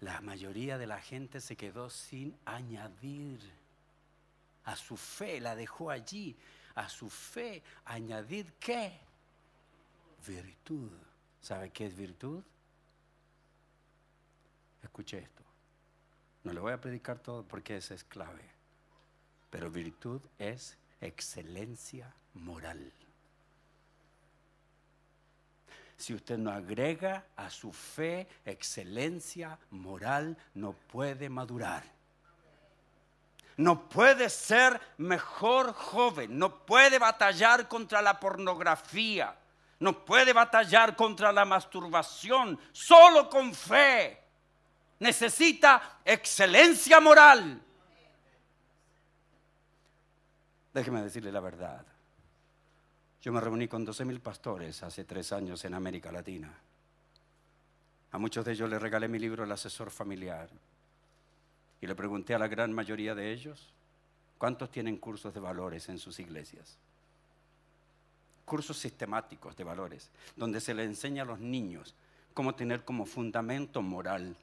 La mayoría de la gente se quedó sin añadir a su fe, la dejó allí a su fe añadir qué? Virtud. ¿Sabe qué es virtud? Escuche esto. No le voy a predicar todo porque esa es clave. Pero virtud es excelencia moral. Si usted no agrega a su fe excelencia moral, no puede madurar no puede ser mejor joven, no puede batallar contra la pornografía, no puede batallar contra la masturbación, solo con fe. Necesita excelencia moral. Déjeme decirle la verdad. Yo me reuní con 12.000 pastores hace tres años en América Latina. A muchos de ellos les regalé mi libro El asesor familiar. Y le pregunté a la gran mayoría de ellos, ¿cuántos tienen cursos de valores en sus iglesias? Cursos sistemáticos de valores, donde se le enseña a los niños cómo tener como fundamento moral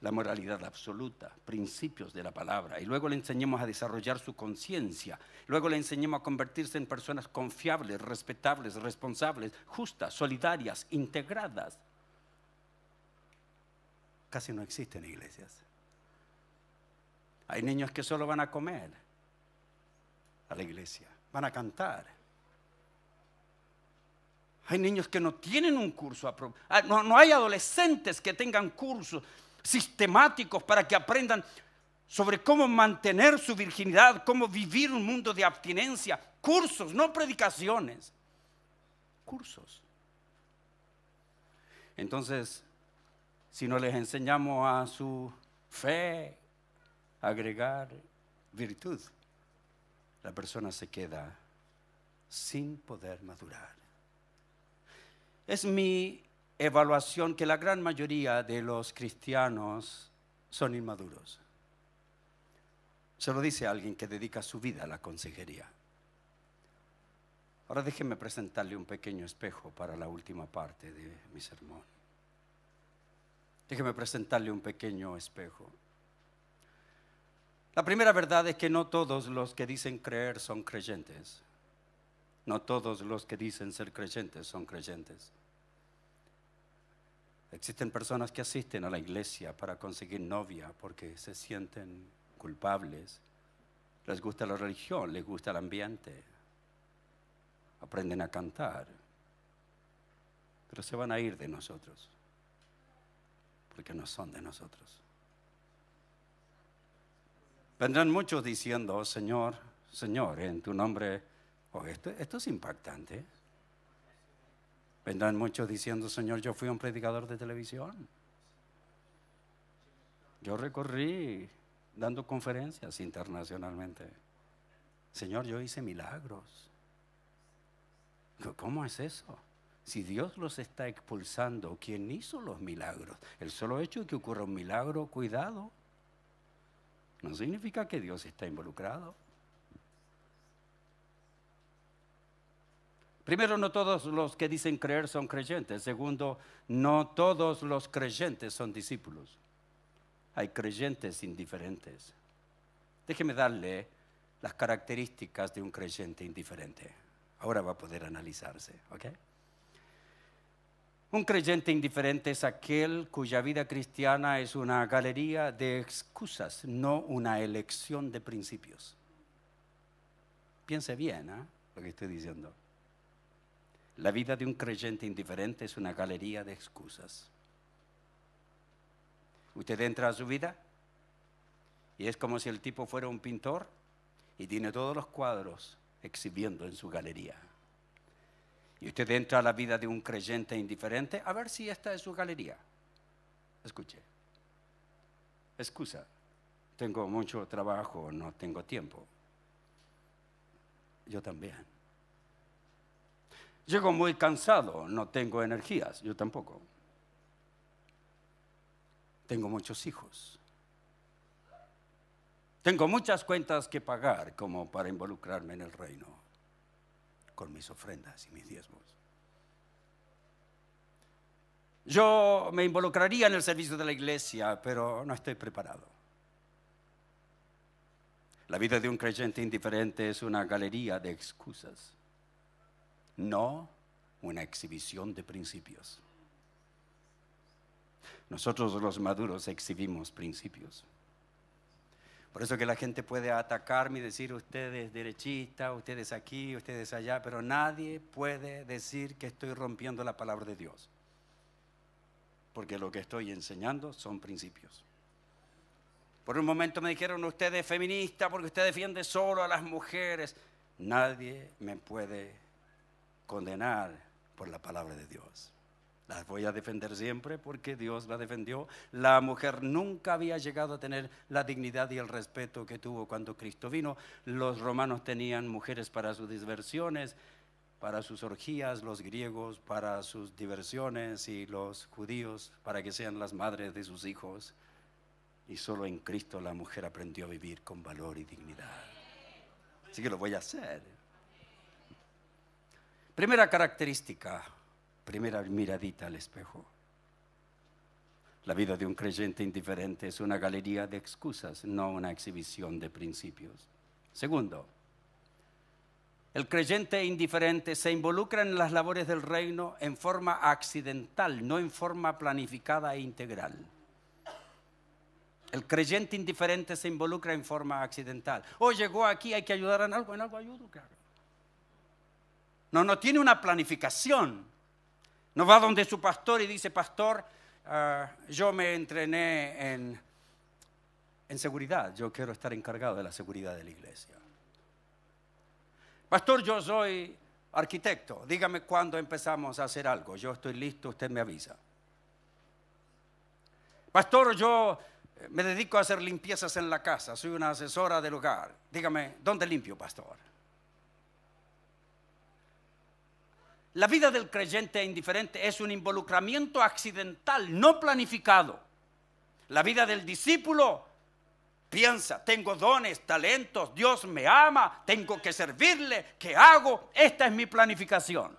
la moralidad absoluta, principios de la palabra, y luego le enseñemos a desarrollar su conciencia, luego le enseñemos a convertirse en personas confiables, respetables, responsables, justas, solidarias, integradas. Casi no existen iglesias. Hay niños que solo van a comer a la iglesia, van a cantar. Hay niños que no tienen un curso, ah, no, no hay adolescentes que tengan cursos sistemáticos para que aprendan sobre cómo mantener su virginidad, cómo vivir un mundo de abstinencia. Cursos, no predicaciones. Cursos. Entonces, si no les enseñamos a su fe, agregar virtud, la persona se queda sin poder madurar. Es mi evaluación que la gran mayoría de los cristianos son inmaduros. Se lo dice alguien que dedica su vida a la consejería. Ahora déjeme presentarle un pequeño espejo para la última parte de mi sermón. Déjeme presentarle un pequeño espejo. La primera verdad es que no todos los que dicen creer son creyentes. No todos los que dicen ser creyentes son creyentes. Existen personas que asisten a la iglesia para conseguir novia porque se sienten culpables. Les gusta la religión, les gusta el ambiente. Aprenden a cantar. Pero se van a ir de nosotros porque no son de nosotros. Vendrán muchos diciendo, Señor, Señor, en tu nombre, oh, esto, esto es impactante. Vendrán muchos diciendo, Señor, yo fui un predicador de televisión. Yo recorrí dando conferencias internacionalmente. Señor, yo hice milagros. ¿Cómo es eso? Si Dios los está expulsando, ¿quién hizo los milagros? El solo hecho de que ocurra un milagro, cuidado, no significa que Dios está involucrado. Primero, no todos los que dicen creer son creyentes. Segundo, no todos los creyentes son discípulos. Hay creyentes indiferentes. Déjeme darle las características de un creyente indiferente. Ahora va a poder analizarse, ¿ok? Un creyente indiferente es aquel cuya vida cristiana es una galería de excusas, no una elección de principios. Piense bien ¿eh? lo que estoy diciendo. La vida de un creyente indiferente es una galería de excusas. Usted entra a su vida y es como si el tipo fuera un pintor y tiene todos los cuadros exhibiendo en su galería y usted entra a la vida de un creyente indiferente, a ver si esta es su galería. Escuche. Excusa. Tengo mucho trabajo, no tengo tiempo. Yo también. Llego muy cansado, no tengo energías, yo tampoco. Tengo muchos hijos. Tengo muchas cuentas que pagar como para involucrarme en el reino con mis ofrendas y mis diezmos. Yo me involucraría en el servicio de la iglesia, pero no estoy preparado. La vida de un creyente indiferente es una galería de excusas, no una exhibición de principios. Nosotros los maduros exhibimos principios. Por eso que la gente puede atacarme y decir ustedes derechista, ustedes aquí, ustedes allá, pero nadie puede decir que estoy rompiendo la palabra de Dios. Porque lo que estoy enseñando son principios. Por un momento me dijeron usted es feminista porque usted defiende solo a las mujeres. Nadie me puede condenar por la palabra de Dios. Las voy a defender siempre porque Dios la defendió. La mujer nunca había llegado a tener la dignidad y el respeto que tuvo cuando Cristo vino. Los romanos tenían mujeres para sus diversiones, para sus orgías, los griegos para sus diversiones y los judíos para que sean las madres de sus hijos. Y solo en Cristo la mujer aprendió a vivir con valor y dignidad. Así que lo voy a hacer. Primera característica, primera miradita al espejo. La vida de un creyente indiferente es una galería de excusas, no una exhibición de principios. Segundo, el creyente indiferente se involucra en las labores del reino en forma accidental, no en forma planificada e integral. El creyente indiferente se involucra en forma accidental. Oh, llegó aquí, hay que ayudar en algo, en algo ayudo. No, no tiene una planificación. No va donde su pastor y dice, pastor, ah, yo me entrené en, en seguridad, yo quiero estar encargado de la seguridad de la iglesia. Pastor, yo soy arquitecto, dígame cuándo empezamos a hacer algo, yo estoy listo, usted me avisa. Pastor, yo eh, me dedico a hacer limpiezas en la casa, soy una asesora del hogar, dígame, ¿dónde limpio, pastor? La vida del creyente e indiferente es un involucramiento accidental, no planificado. La vida del discípulo piensa, tengo dones, talentos, Dios me ama, tengo que servirle, ¿qué hago? Esta es mi planificación.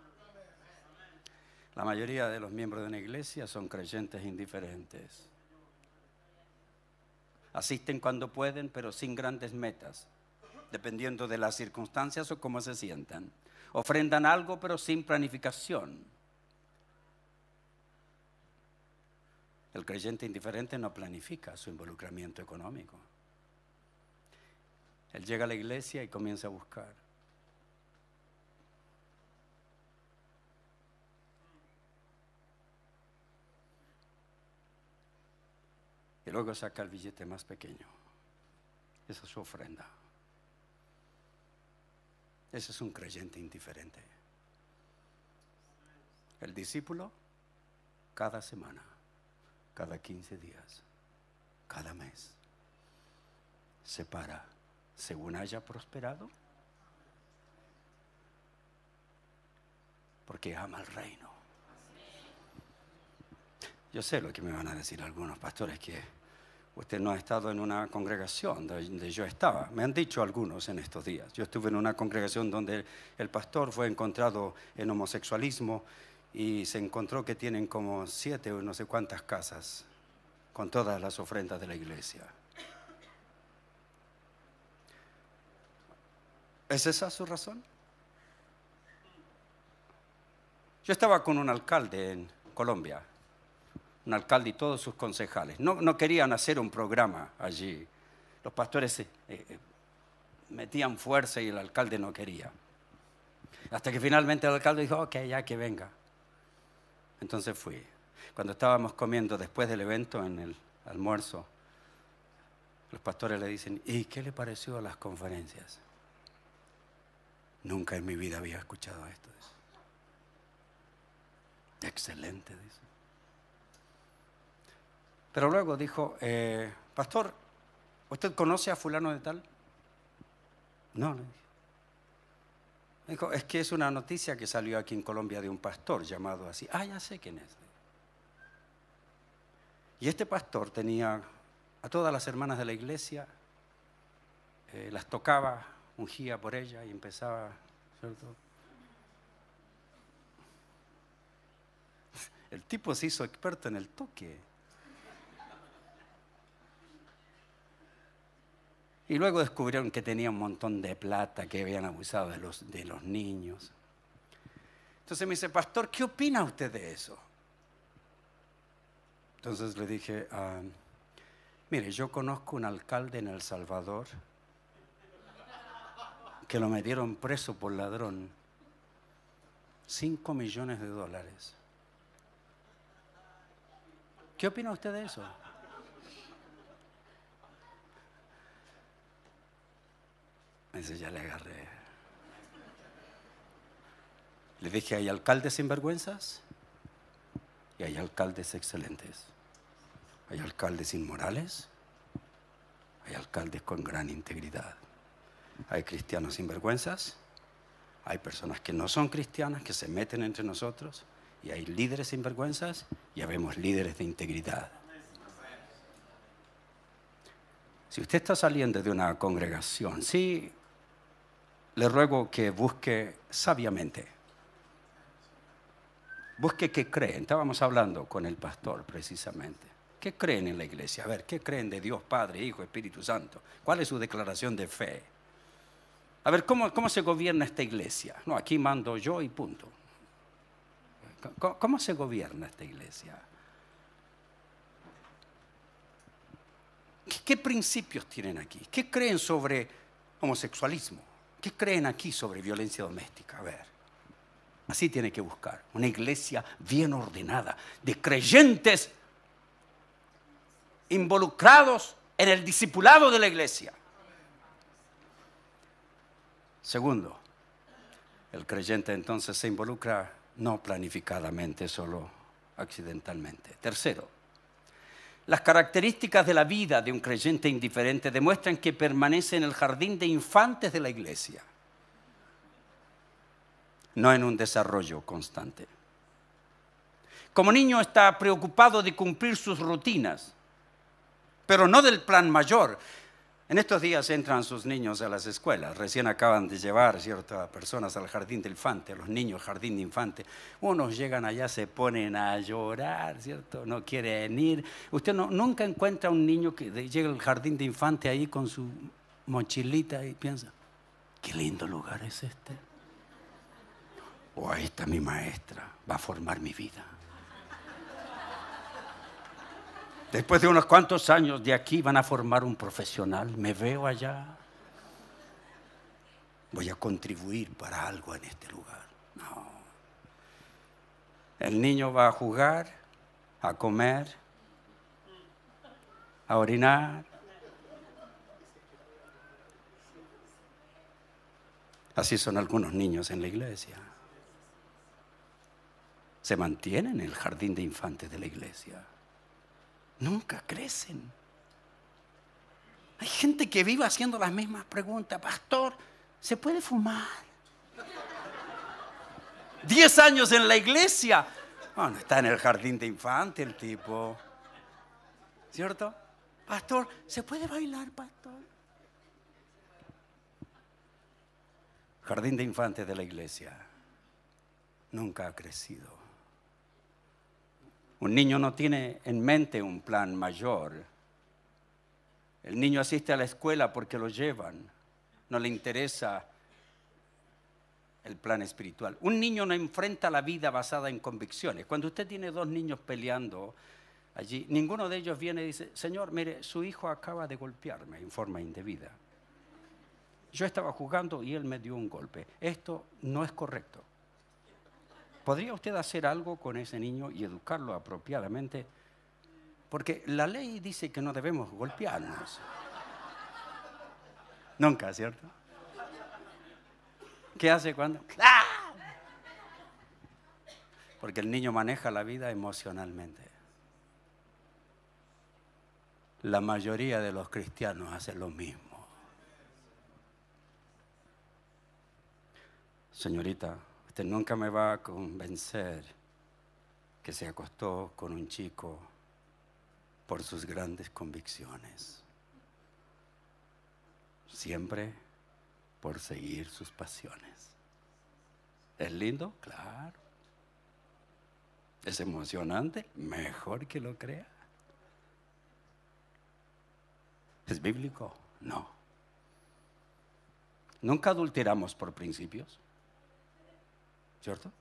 La mayoría de los miembros de una iglesia son creyentes indiferentes. Asisten cuando pueden, pero sin grandes metas, dependiendo de las circunstancias o cómo se sientan ofrendan algo pero sin planificación. El creyente indiferente no planifica su involucramiento económico. Él llega a la iglesia y comienza a buscar. Y luego saca el billete más pequeño. Esa es su ofrenda. Ese es un creyente indiferente. El discípulo, cada semana, cada 15 días, cada mes, se para según haya prosperado, porque ama el reino. Yo sé lo que me van a decir algunos pastores que Usted no ha estado en una congregación donde yo estaba. Me han dicho algunos en estos días. Yo estuve en una congregación donde el pastor fue encontrado en homosexualismo y se encontró que tienen como siete o no sé cuántas casas con todas las ofrendas de la iglesia. ¿Es esa su razón? Yo estaba con un alcalde en Colombia un alcalde y todos sus concejales. No, querían hacer un programa allí. Los pastores eh, eh, metían fuerza y el alcalde no quería. Hasta que finalmente el alcalde dijo, ok, ya que venga. Entonces fui. Cuando estábamos comiendo después del evento en el almuerzo, los pastores le dicen, ¿y qué le pareció a las conferencias? Nunca en mi vida había escuchado esto. Excelente, dice. Pero luego dijo, eh, pastor, ¿usted conoce a fulano de tal? No, dijo, es que es una noticia que salió aquí en Colombia de un pastor llamado así. Ah, ya sé quién es. Y este pastor tenía a todas las hermanas de la iglesia, eh, las tocaba, ungía por ellas y empezaba, El tipo se hizo experto en el toque. Y luego descubrieron que tenía un montón de plata, que habían abusado de los, de los niños. Entonces me dice, pastor, ¿qué opina usted de eso? Entonces le dije, ah, mire, yo conozco un alcalde en El Salvador que lo metieron preso por ladrón. Cinco millones de dólares. ¿Qué opina usted de eso? Ese ya le agarré. Le dije, hay alcaldes sinvergüenzas y hay alcaldes excelentes. Hay alcaldes inmorales, hay alcaldes con gran integridad. Hay cristianos sinvergüenzas, hay personas que no son cristianas, que se meten entre nosotros, y hay líderes sinvergüenzas y habemos líderes de integridad. Si usted está saliendo de una congregación, sí, le ruego que busque sabiamente. Busque qué creen. Estábamos hablando con el pastor precisamente. ¿Qué creen en la iglesia? A ver, ¿qué creen de Dios Padre, Hijo, Espíritu Santo? ¿Cuál es su declaración de fe? A ver, ¿cómo, cómo se gobierna esta iglesia? No, aquí mando yo y punto. ¿Cómo, se gobierna esta iglesia? ¿Qué principios tienen aquí? ¿Qué creen sobre homosexualismo? ¿Qué creen aquí sobre violencia doméstica? A ver. Así tiene que buscar. Una iglesia bien ordenada, de creyentes involucrados en el discipulado de la iglesia. Segundo, el creyente entonces se involucra no planificadamente, solo accidentalmente. Tercero, las características de la vida de un creyente indiferente demuestran que permanece en el jardín de infantes de la iglesia, no en un desarrollo constante. Como niño está preocupado de cumplir sus rutinas, pero no del plan mayor, en estos días entran sus niños a las escuelas. Recién acaban de llevar ciertas personas al jardín de infante, los niños jardín de infante. Unos llegan allá, se ponen a llorar, ¿cierto? No quieren ir. Usted no, nunca encuentra un niño que llega al jardín de infante ahí con su mochilita y piensa, qué lindo lugar es este. O ahí está mi maestra, va a formar mi vida. Después de unos cuantos años de aquí van a formar un profesional. Me veo allá. Voy a contribuir para algo en este lugar. No. El niño va a jugar, a comer, a orinar. Así son algunos niños en la iglesia. Se mantienen en el jardín de infantes de la iglesia nunca crecen. Hay gente que vive haciendo las mismas preguntas. Pastor, ¿se puede fumar? Diez años en la iglesia. Bueno, ah, está en el jardín de infante el tipo. ¿Cierto? Pastor, ¿se puede bailar, pastor? Jardín de infantes de la iglesia. Nunca ha crecido. Un niño no tiene en mente un plan mayor. El niño asiste a la escuela porque lo llevan. No le interesa el plan espiritual. Un niño no enfrenta la vida basada en convicciones. Cuando usted tiene dos niños peleando allí, ninguno de ellos viene y dice, Señor, mire, su hijo acaba de golpearme en forma indebida. Yo estaba jugando y él me dio un golpe. Esto no es correcto. ¿Podría usted hacer algo con ese niño y educarlo apropiadamente? Porque la ley dice que no debemos golpearnos. Nunca, ¿cierto? ¿Qué hace cuando? ¡Ah! Porque el niño maneja la vida emocionalmente. La mayoría de los cristianos hacen lo mismo. Señorita, este, nunca me va a convencer que se acostó con un chico por sus grandes convicciones. Siempre por seguir sus pasiones. ¿Es lindo? Claro. ¿Es emocionante? Mejor que lo crea. ¿Es bíblico? No. Nunca adulteramos por principios. ¿Cierto?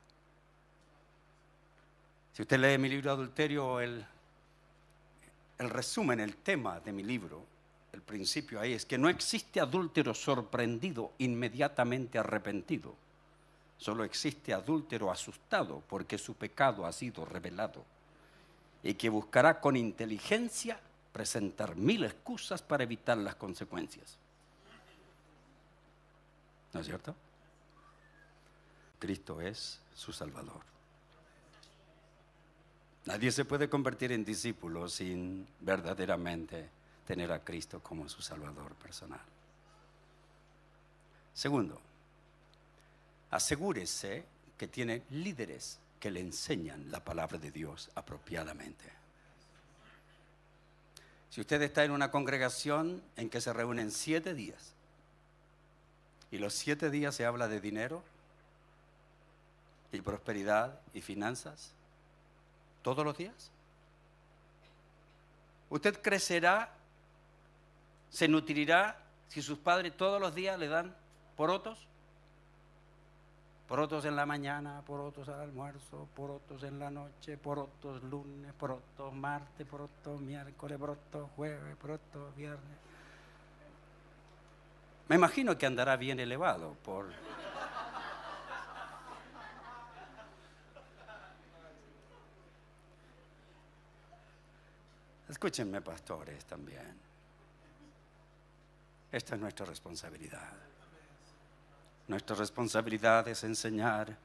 Si usted lee mi libro Adulterio, el, el resumen, el tema de mi libro, el principio ahí es que no existe adúltero sorprendido, inmediatamente arrepentido. Solo existe adúltero asustado porque su pecado ha sido revelado y que buscará con inteligencia presentar mil excusas para evitar las consecuencias. ¿No es cierto? Cristo es su Salvador. Nadie se puede convertir en discípulo sin verdaderamente tener a Cristo como su Salvador personal. Segundo, asegúrese que tiene líderes que le enseñan la palabra de Dios apropiadamente. Si usted está en una congregación en que se reúnen siete días y los siete días se habla de dinero, y prosperidad y finanzas? ¿Todos los días? Usted crecerá, se nutrirá si sus padres todos los días le dan porotos. Porotos en la mañana, porotos al almuerzo, porotos en la noche, porotos lunes, porotos martes, porotos miércoles, porotos jueves, porotos viernes. Me imagino que andará bien elevado por Escúchenme, pastores, también. Esta es nuestra responsabilidad. Nuestra responsabilidad es enseñar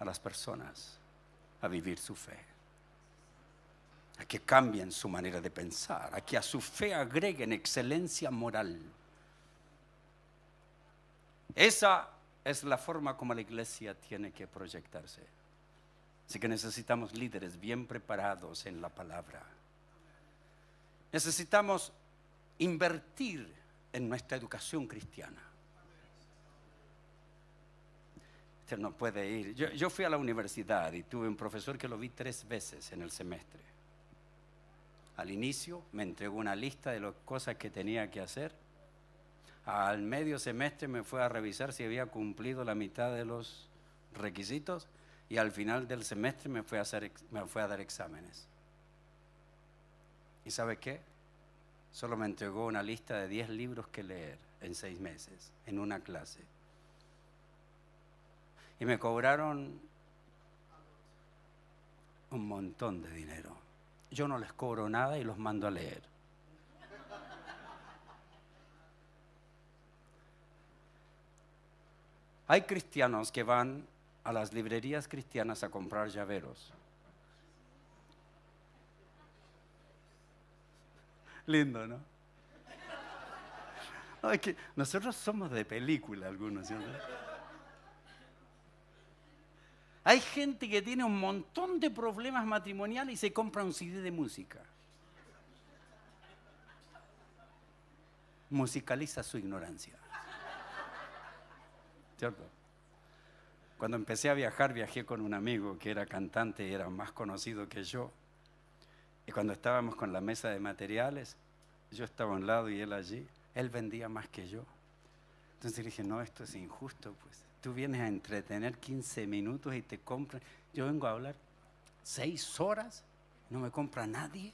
a las personas a vivir su fe, a que cambien su manera de pensar, a que a su fe agreguen excelencia moral. Esa es la forma como la iglesia tiene que proyectarse. Así que necesitamos líderes bien preparados en la palabra Necesitamos invertir en nuestra educación cristiana. Usted no puede ir. Yo, yo, fui a la universidad y tuve un profesor que lo vi tres veces en el semestre. Al inicio me entregó una lista de las cosas que tenía que hacer. Al medio semestre me fue a revisar si había cumplido la mitad de los requisitos y al final del semestre me fue a, hacer, me fue a dar exámenes. ¿Y sabe qué? Solo me entregó una lista de 10 libros que leer en seis meses, en una clase. Y me cobraron un montón de dinero. Yo no les cobro nada y los mando a leer. Hay cristianos que van a las librerías cristianas a comprar llaveros. Lindo, ¿no? es que nosotros somos de película algunos, ¿cierto? Hay gente que tiene un montón de problemas matrimoniales y se compra un CD de música. Musicaliza su ignorancia. ¿Cierto? Cuando empecé a viajar, viajé con un amigo que era cantante y era más conocido que yo. Y cuando estábamos con la mesa de materiales, yo estaba a un lado y él allí, él vendía más que yo. Entonces dije, no, esto es injusto, pues. Tú vienes a entretener 15 minutos y te compran. Yo vengo a hablar seis horas, no me compra nadie.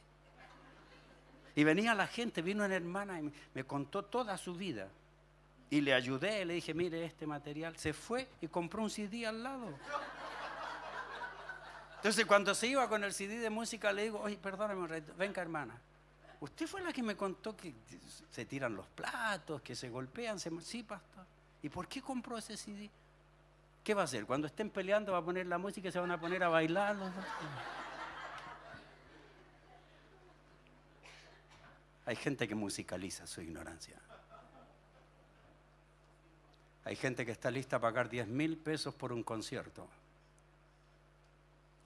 Y venía la gente, vino una hermana y me contó toda su vida. Y le ayudé, le dije, mire este material. Se fue y compró un CD al lado. Entonces cuando se iba con el CD de música le digo, oye, perdóname venga hermana, Usted fue la que me contó que se tiran los platos, que se golpean. Se... Sí, pastor. ¿Y por qué compró ese CD? ¿Qué va a hacer? Cuando estén peleando va a poner la música y se van a poner a bailar Hay gente que musicaliza su ignorancia. Hay gente que está lista a pagar 10 mil pesos por un concierto,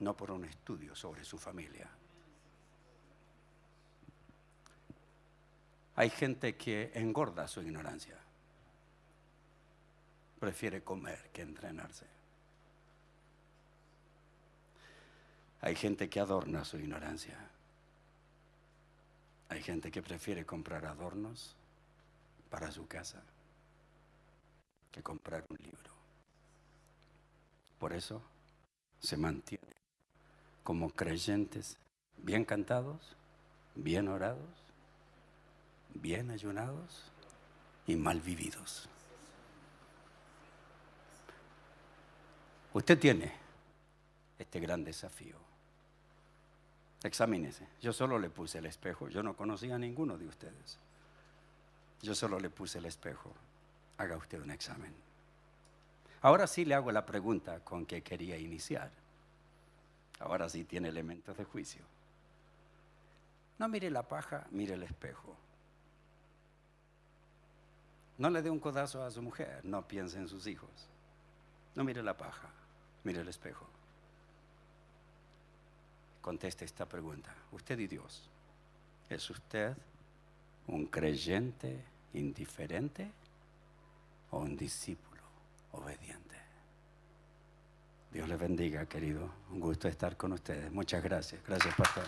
no por un estudio sobre su familia. Hay gente que engorda su ignorancia. Prefiere comer que entrenarse. Hay gente que adorna su ignorancia. Hay gente que prefiere comprar adornos para su casa que comprar un libro. Por eso se mantiene como creyentes bien cantados, bien orados, bien ayunados y mal vividos. Usted tiene este gran desafío. Examínese. Yo solo le puse el espejo. Yo no conocía a ninguno de ustedes. Yo solo le puse el espejo. Haga usted un examen. Ahora sí le hago la pregunta con que quería iniciar. Ahora sí tiene elementos de juicio. No mire la paja, mire el espejo. No le dé un codazo a su mujer, no piense en sus hijos. No mire la paja, mire el espejo. Conteste esta pregunta. Usted y Dios, ¿es usted un creyente indiferente o un discípulo obediente? Dios le bendiga, querido. Un gusto estar con ustedes. Muchas gracias. Gracias, pastor.